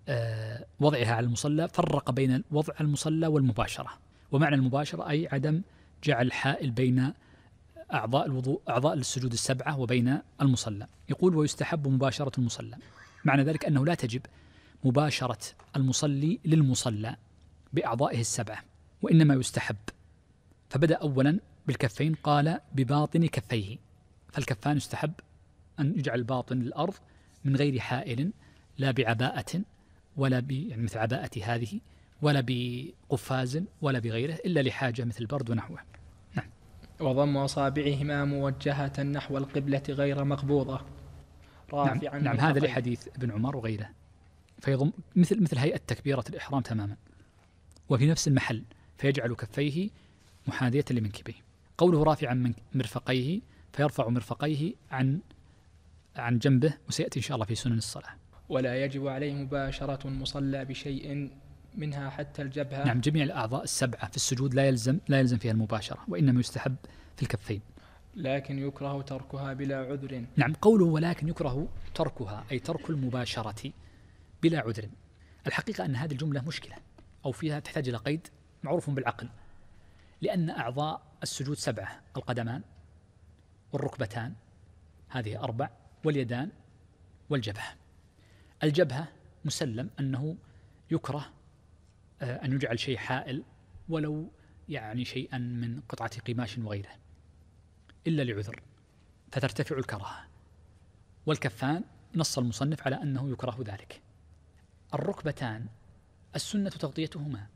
آه، وضعها على المصلى فرق بين وضع المصلى والمباشرة ومعنى المباشرة أي عدم جعل حائل بين أعضاء الوضوء أعضاء للسجود السبعة وبين المصلى يقول ويستحب مباشرة المصلى معنى ذلك أنه لا تجب مباشرة المصلي للمصلى بأعضائه السبعة وإنما يستحب فبدأ أولا بالكفين قال بباطن كفيه فالكفان يستحب أن يجعل الباطن للأرض من غير حائل لا بعباءة ولا ب يعني مثل عباءة هذه ولا بقفاز ولا بغيره إلا لحاجة مثل البرد ونحوه وضم أصابعهما موجهة نحو القبلة غير مقبوضة نعم، رافعا نعم, نعم هذا لحديث ابن عمر وغيره فيضم مثل مثل هيئة تكبيرة الإحرام تماما وفي نفس المحل فيجعل كفيه محاذية لمنكبيه قوله رافعا من مرفقيه فيرفع مرفقيه عن عن جنبه وسيأتي إن شاء الله في سنن الصلاة ولا يجب عليه مباشرة المصلى بشيء منها حتى الجبهة نعم جميع الأعضاء السبعة في السجود لا يلزم لا يلزم فيها المباشرة وإنما يستحب في الكفين لكن يكره تركها بلا عذر نعم قوله ولكن يكره تركها أي ترك المباشرة بلا عذر الحقيقة أن هذه الجملة مشكلة أو فيها تحتاج إلى قيد معروف بالعقل لأن أعضاء السجود سبعة القدمان والركبتان هذه أربع واليدان والجبهة الجبهة مسلم أنه يكره آه، أن يجعل شيء حائل ولو يعني شيئا من قطعة قماش وغيره إلا لعذر فترتفع الكراهة والكفان نص المصنف على أنه يكره ذلك الركبتان السنة تغطيتهما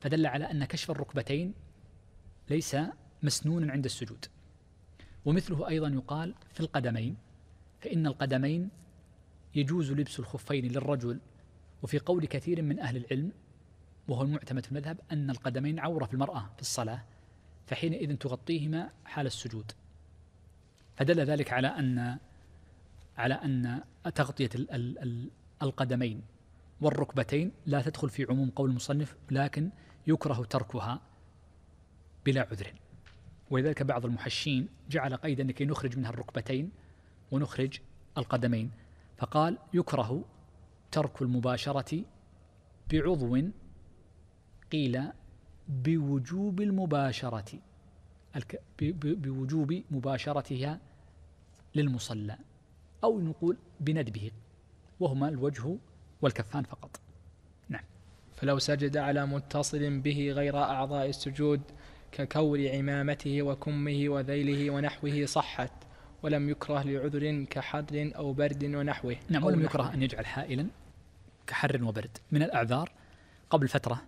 فدل على أن كشف الركبتين ليس مسنونا عند السجود ومثله أيضا يقال في القدمين فإن القدمين يجوز لبس الخفين للرجل وفي قول كثير من أهل العلم وهو المعتمد في المذهب أن القدمين عورة في المرأة في الصلاة فحينئذ تغطيهما حال السجود فدل ذلك على أن على أن تغطية القدمين والركبتين لا تدخل في عموم قول المصنف لكن يكره تركها بلا عذر ولذلك بعض المحشين جعل قيدا لكي نخرج منها الركبتين ونخرج القدمين فقال يكره ترك المباشرة بعضو قيل بوجوب المباشرة بوجوب مباشرتها للمصلى أو نقول بندبه وهما الوجه والكفان فقط نعم فلو سجد على متصل به غير أعضاء السجود ككول عمامته وكمه وذيله ونحوه صحت ولم يكره لعذر كحر أو برد ونحوه نعم ولم يكره أن يجعل حائلا كحر وبرد من الأعذار قبل فترة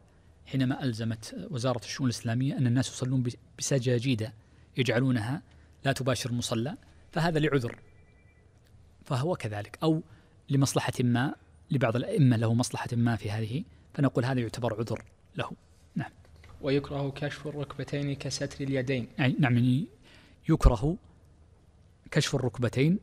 حينما ألزمت وزارة الشؤون الإسلامية أن الناس يصلون بسجاجيد يجعلونها لا تباشر المصلى فهذا لعذر فهو كذلك أو لمصلحة ما لبعض الأئمة له مصلحة ما في هذه فنقول هذا يعتبر عذر له نعم ويكره كشف الركبتين كستر اليدين نعم يعني يكره كشف الركبتين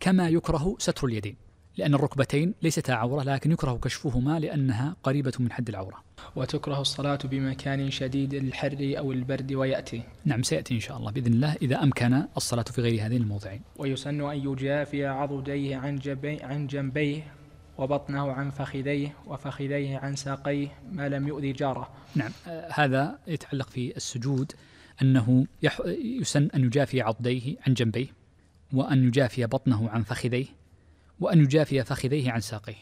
كما يكره ستر اليدين لأن الركبتين ليستا عورة لكن يكره كشفهما لأنها قريبة من حد العورة وتكره الصلاة بمكان شديد الحر أو البرد ويأتي نعم سيأتي إن شاء الله بإذن الله إذا أمكن الصلاة في غير هذين الموضعين ويسن أن يجافي عضديه عن, جبي عن جنبيه وبطنه عن فخذيه وفخذيه عن ساقيه ما لم يؤذي جاره نعم آه، هذا يتعلق في السجود أنه يح... يسن أن يجافي عضديه عن جنبيه وأن يجافي بطنه عن فخذيه وأن يجافي فخذيه عن ساقيه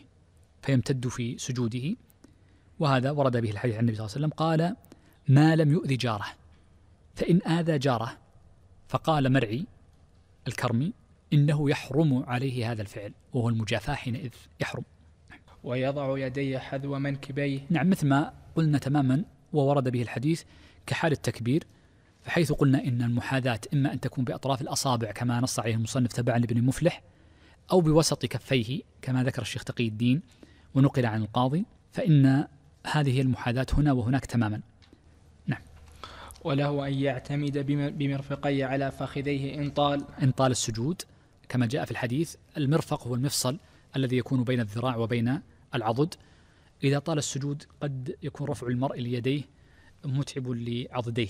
فيمتد في سجوده وهذا ورد به الحديث عن النبي صلى الله عليه وسلم قال ما لم يؤذي جاره فإن آذى جاره فقال مرعي الكرمي إنه يحرم عليه هذا الفعل وهو المجافاة حينئذ يحرم ويضع يدي حذو منكبيه نعم مثل ما قلنا تماما وورد به الحديث كحال التكبير فحيث قلنا إن المحاذاة إما أن تكون بأطراف الأصابع كما نص عليه المصنف تبعا لابن مفلح أو بوسط كفيه كما ذكر الشيخ تقي الدين ونقل عن القاضي فإن هذه المحاذاة هنا وهناك تماما نعم وله أن يعتمد بمرفقي على فخذيه إن طال إن طال السجود كما جاء في الحديث المرفق هو المفصل الذي يكون بين الذراع وبين العضد إذا طال السجود قد يكون رفع المرء ليديه متعب لعضديه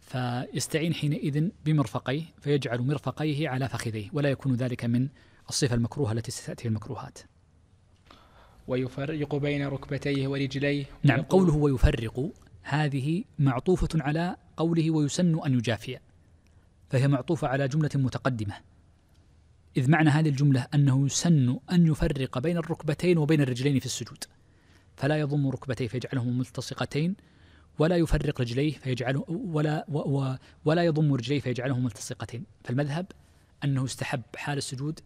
فيستعين حينئذ بمرفقيه فيجعل مرفقيه على فخذيه ولا يكون ذلك من الصفة المكروهة التي ستأتي المكروهات ويفرق بين ركبتيه ورجليه نعم قوله ويفرق هذه معطوفة على قوله ويسن أن يجافي فهي معطوفة على جملة متقدمة إذ معنى هذه الجملة أنه يسن أن يفرق بين الركبتين وبين الرجلين في السجود فلا يضم ركبتيه فيجعلهما ملتصقتين ولا يفرق رجليه فيجعله ولا و و ولا يضم رجليه فيجعلهما ملتصقتين فالمذهب أنه استحب حال السجود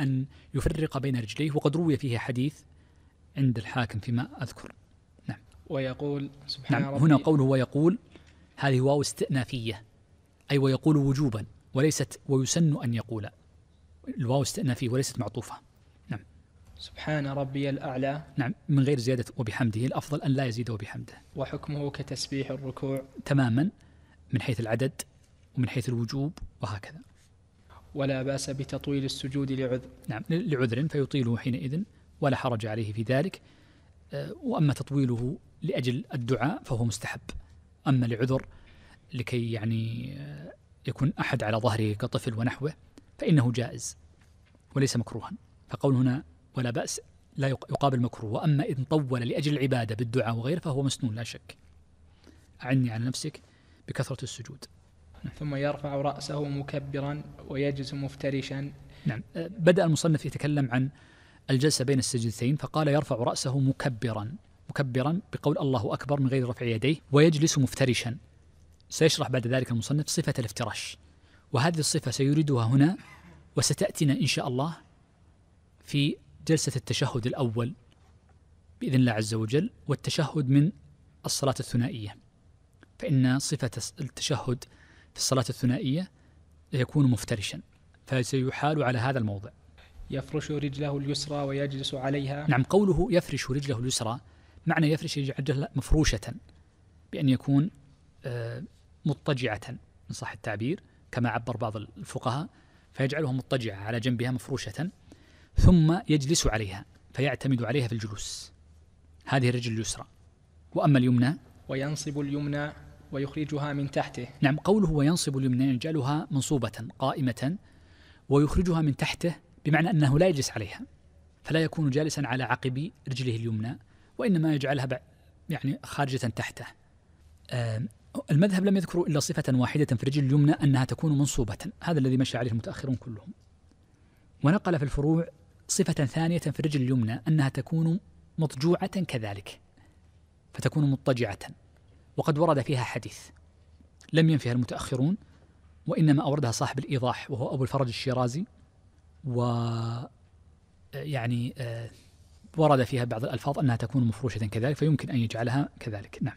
أن يفرق بين رجليه وقد روي فيه حديث عند الحاكم فيما أذكر نعم ويقول سبحان نعم هنا قوله ويقول هذه واو استئنافية أي ويقول وجوبا وليست ويسن أن يقول الواو استئنافية وليست معطوفة نعم سبحان ربي الأعلى نعم من غير زيادة وبحمده الأفضل أن لا يزيد وبحمده وحكمه كتسبيح الركوع تماما من حيث العدد ومن حيث الوجوب وهكذا ولا بأس بتطويل السجود لعذر نعم لعذر فيطيله حينئذ ولا حرج عليه في ذلك آه، وأما تطويله لأجل الدعاء فهو مستحب أما لعذر لكي يعني آه، يكون أحد على ظهره كطفل ونحوه فإنه جائز وليس مكروها فقول هنا ولا بأس لا يقابل مكروه وأما إن طول لأجل العبادة بالدعاء وغيره فهو مسنون لا شك أعني على نفسك بكثرة السجود نعم. ثم يرفع رأسه مكبرا ويجلس مفترشا نعم آه، بدأ المصنف يتكلم عن الجلسة بين السجدتين فقال يرفع رأسه مكبرا مكبرا بقول الله أكبر من غير رفع يديه ويجلس مفترشا سيشرح بعد ذلك المصنف صفة الافتراش وهذه الصفة سيريدها هنا وستأتينا إن شاء الله في جلسة التشهد الأول بإذن الله عز وجل والتشهد من الصلاة الثنائية فإن صفة التشهد في الصلاة الثنائية يكون مفترشا فسيحال على هذا الموضع يفرش رجله اليسرى ويجلس عليها نعم قوله يفرش رجله اليسرى معنى يفرش رجله مفروشة بأن يكون آه، مضطجعة إن صح التعبير كما عبر بعض الفقهاء فيجعلها مضطجعة على جنبها مفروشة ثم يجلس عليها فيعتمد عليها في الجلوس هذه الرجل اليسرى وأما اليمنى وينصب اليمنى ويخرجها من تحته نعم قوله وينصب اليمنى يجعلها منصوبة قائمة ويخرجها من تحته بمعنى أنه لا يجلس عليها فلا يكون جالسا على عقب رجله اليمنى وإنما يجعلها يعني خارجة تحته آه، المذهب لم يذكروا إلا صفة واحدة في الرجل اليمنى أنها تكون منصوبة هذا الذي مشى عليه المتأخرون كلهم ونقل في الفروع صفة ثانية في الرجل اليمنى أنها تكون مضجوعة كذلك فتكون مضطجعة وقد ورد فيها حديث لم ينفها المتأخرون وإنما أوردها صاحب الإيضاح وهو أبو الفرج الشيرازي و يعني آه، ورد فيها بعض الألفاظ أنها تكون مفروشة كذلك فيمكن أن يجعلها كذلك نعم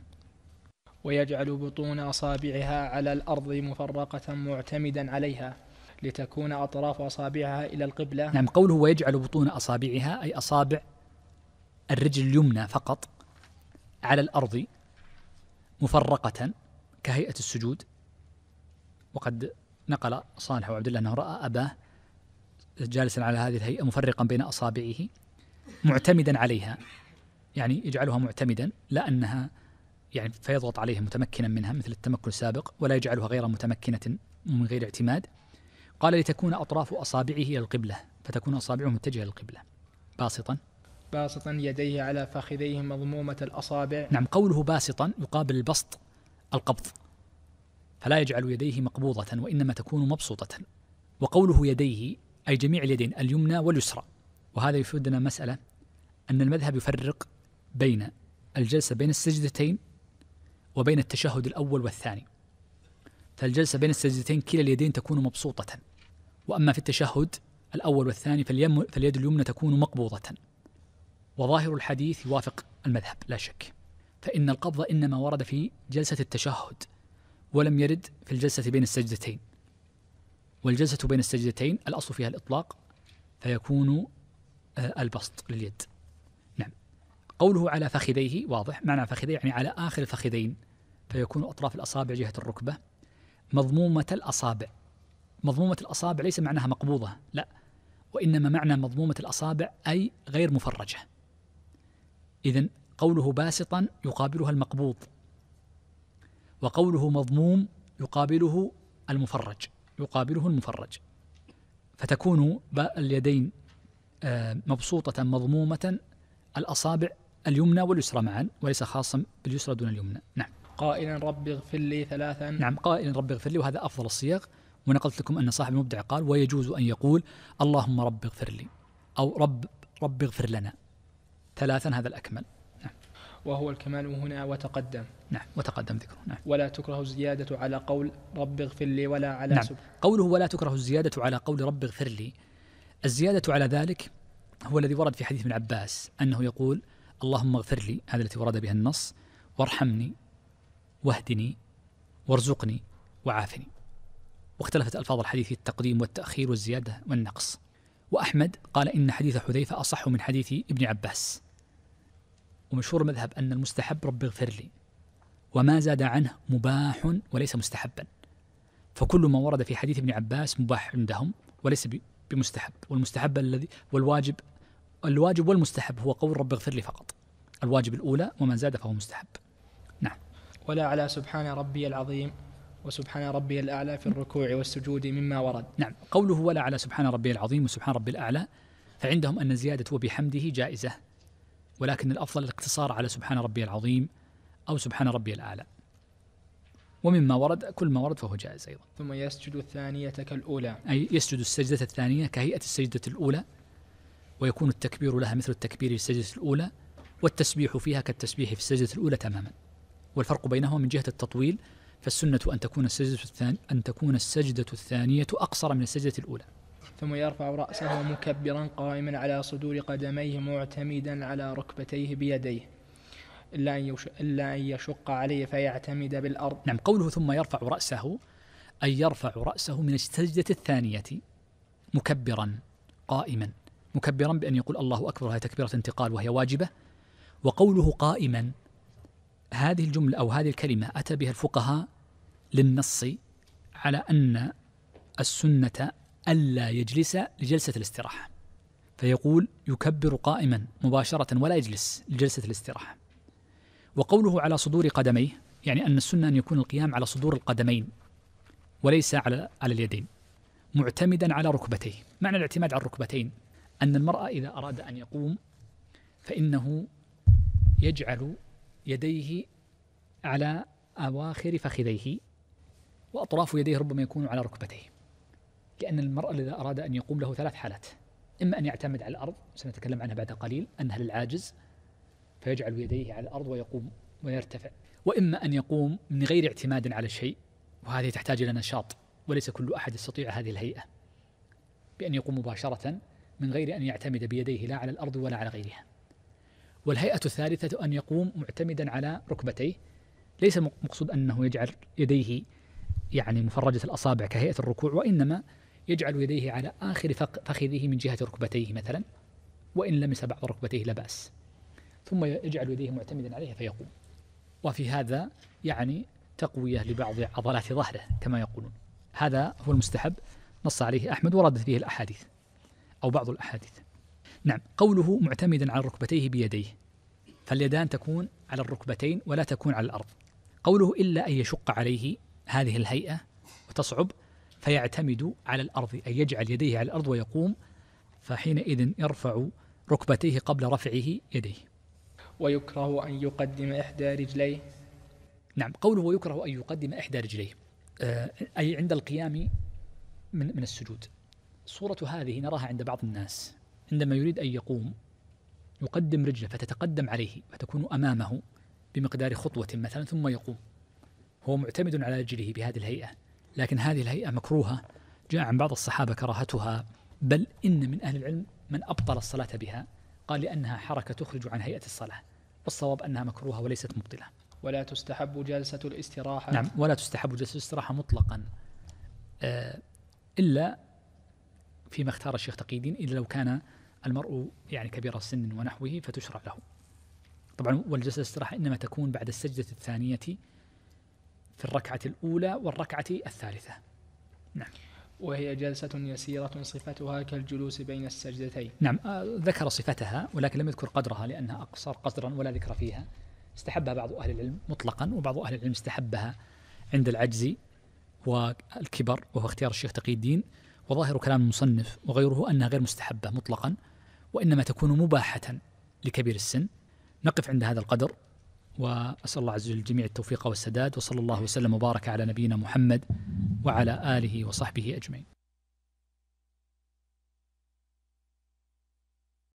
ويجعل بطون أصابعها على الأرض مفرقة معتمدا عليها لتكون أطراف أصابعها إلى القبلة نعم قوله ويجعل بطون أصابعها أي أصابع الرجل اليمنى فقط على الأرض مفرقة كهيئة السجود وقد نقل صالح وعبد الله أنه رأى أباه جالسا على هذه الهيئة مفرقا بين أصابعه معتمدا عليها يعني يجعلها معتمدا لا أنها يعني فيضغط عليها متمكنا منها مثل التمكن السابق ولا يجعلها غير متمكنة من غير اعتماد قال لتكون أطراف أصابعه إلى القبلة فتكون أصابعه متجهة للقبلة باسطا باسطا يديه على فخذيه مضمومة الأصابع نعم قوله باسطا يقابل البسط القبض فلا يجعل يديه مقبوضة وإنما تكون مبسوطة وقوله يديه أي جميع اليدين اليمنى واليسرى وهذا يفيدنا مسألة أن المذهب يفرق بين الجلسة بين السجدتين وبين التشهد الأول والثاني فالجلسة بين السجدتين كلا اليدين تكون مبسوطة وأما في التشهد الأول والثاني فاليد اليمنى تكون مقبوضة وظاهر الحديث يوافق المذهب لا شك فإن القبض إنما ورد في جلسة التشهد ولم يرد في الجلسة بين السجدتين والجلسة بين السجدتين الأصل فيها الإطلاق فيكون آه، البسط لليد نعم قوله على فخذيه واضح معنى فخذيه يعني على آخر الفخذين فيكون أطراف الأصابع جهة الركبة مضمومة الأصابع مضمومة الأصابع ليس معناها مقبوضة لا وإنما معنى مضمومة الأصابع أي غير مفرجة إذا قوله باسطا يقابلها المقبوض وقوله مضموم يقابله المفرج يقابله المفرج فتكون اليدين آه، مبسوطة مضمومة الأصابع اليمنى واليسرى معا وليس خاصا باليسرى دون اليمنى نعم قائلا رب اغفر لي ثلاثا نعم قائلا رب اغفر لي وهذا أفضل الصيغ ونقلت لكم أن صاحب المبدع قال ويجوز أن يقول اللهم رب اغفر لي أو رب رب اغفر لنا ثلاثا هذا الأكمل وهو الكمال هنا وتقدم نعم وتقدم ذكره نعم ولا تكره الزيادة على قول رب اغفر لي ولا على نعم سب... قوله ولا تكره الزيادة على قول رب اغفر لي الزيادة على ذلك هو الذي ورد في حديث ابن عباس أنه يقول اللهم اغفر لي هذا التي ورد بها النص وارحمني واهدني وارزقني وعافني واختلفت ألفاظ الحديث التقديم والتأخير والزيادة والنقص وأحمد قال إن حديث حذيفة أصح من حديث ابن عباس ومشهور المذهب أن المستحب رب اغفر لي وما زاد عنه مباح وليس مستحبا فكل ما ورد في حديث ابن عباس مباح عندهم وليس بمستحب والمستحب الذي والواجب الواجب والمستحب هو قول رب اغفر لي فقط الواجب الأولى وما زاد فهو مستحب نعم ولا على سبحان ربي العظيم وسبحان ربي الأعلى في الركوع والسجود مما ورد نعم قوله ولا على سبحان ربي العظيم وسبحان ربي الأعلى فعندهم أن زيادة وبحمده جائزة ولكن الأفضل الاقتصار على سبحان ربي العظيم أو سبحان ربي الأعلى ومما ورد كل ما ورد فهو جائز أيضا ثم يسجد الثانية كالأولى أي يسجد السجدة الثانية كهيئة السجدة الأولى ويكون التكبير لها مثل التكبير في السجدة الأولى والتسبيح فيها كالتسبيح في السجدة الأولى تماما والفرق بينهما من جهة التطويل فالسنة أن تكون السجدة الثانية أن تكون السجدة الثانية أقصر من السجدة الأولى ثم يرفع رأسه مكبرا قائما على صدور قدميه معتمدا على ركبتيه بيديه إلا أن, إلا أن يشق عليه فيعتمد بالأرض نعم قوله ثم يرفع رأسه أي يرفع رأسه من السجدة الثانية مكبرا قائما مكبرا بأن يقول الله أكبر هذه تكبيرة انتقال وهي واجبة وقوله قائما هذه الجملة أو هذه الكلمة أتى بها الفقهاء للنص على أن السنة ألا يجلس لجلسة الاستراحة فيقول يكبر قائما مباشرة ولا يجلس لجلسة الاستراحة وقوله على صدور قدميه يعني أن السنة أن يكون القيام على صدور القدمين وليس على على اليدين معتمدا على ركبتيه معنى الاعتماد على الركبتين أن المرأة إذا أراد أن يقوم فإنه يجعل يديه على أواخر فخذيه وأطراف يديه ربما يكون على ركبتيه لأن المرء إذا أراد أن يقوم له ثلاث حالات إما أن يعتمد على الأرض سنتكلم عنها بعد قليل أنها للعاجز فيجعل يديه على الأرض ويقوم ويرتفع وإما أن يقوم من غير اعتماد على شيء وهذه تحتاج إلى نشاط وليس كل أحد يستطيع هذه الهيئة بأن يقوم مباشرة من غير أن يعتمد بيديه لا على الأرض ولا على غيرها والهيئة الثالثة أن يقوم معتمدا على ركبتيه ليس مقصود أنه يجعل يديه يعني مفرجة الأصابع كهيئة الركوع وإنما يجعل يديه على آخر فخذه من جهة ركبتيه مثلا وإن لمس بعض ركبتيه لا بأس ثم يجعل يديه معتمدا عليها فيقوم وفي هذا يعني تقوية لبعض عضلات ظهره كما يقولون هذا هو المستحب نص عليه أحمد وردت فيه الأحاديث أو بعض الأحاديث نعم قوله معتمدا على ركبتيه بيديه فاليدان تكون على الركبتين ولا تكون على الأرض قوله إلا أن يشق عليه هذه الهيئة وتصعب فيعتمد على الأرض أي يجعل يديه على الأرض ويقوم فحينئذ يرفع ركبتيه قبل رفعه يديه ويكره أن يقدم إحدى رجليه نعم قوله ويكره أن يقدم إحدى رجليه آه، أي عند القيام من, من السجود صورة هذه نراها عند بعض الناس عندما يريد أن يقوم يقدم رجله فتتقدم عليه فتكون أمامه بمقدار خطوة مثلا ثم يقوم هو معتمد على رجله بهذه الهيئة لكن هذه الهيئة مكروهة جاء عن بعض الصحابة كراهتها بل إن من أهل العلم من أبطل الصلاة بها قال لأنها حركة تخرج عن هيئة الصلاة والصواب أنها مكروهة وليست مبطلة ولا تستحب جلسة الاستراحة نعم ولا تستحب جلسة الاستراحة مطلقا آه، إلا فيما اختار الشيخ تقييدين إلا لو كان المرء يعني كبير السن ونحوه فتشرع له طبعا والجلسة الاستراحة إنما تكون بعد السجدة الثانية في الركعة الأولى والركعة الثالثة نعم وهي جلسة يسيرة صفتها كالجلوس بين السجدتين نعم آه، ذكر صفتها ولكن لم يذكر قدرها لأنها أقصر قدرا ولا ذكر فيها استحبها بعض أهل العلم مطلقا وبعض أهل العلم استحبها عند العجز والكبر وهو اختيار الشيخ تقي الدين وظاهر كلام المصنف وغيره أنها غير مستحبة مطلقا وإنما تكون مباحة لكبير السن نقف عند هذا القدر وأسأل الله عز وجل الجميع التوفيق والسداد وصلى الله وسلم وبارك على نبينا محمد وعلى آله وصحبه أجمعين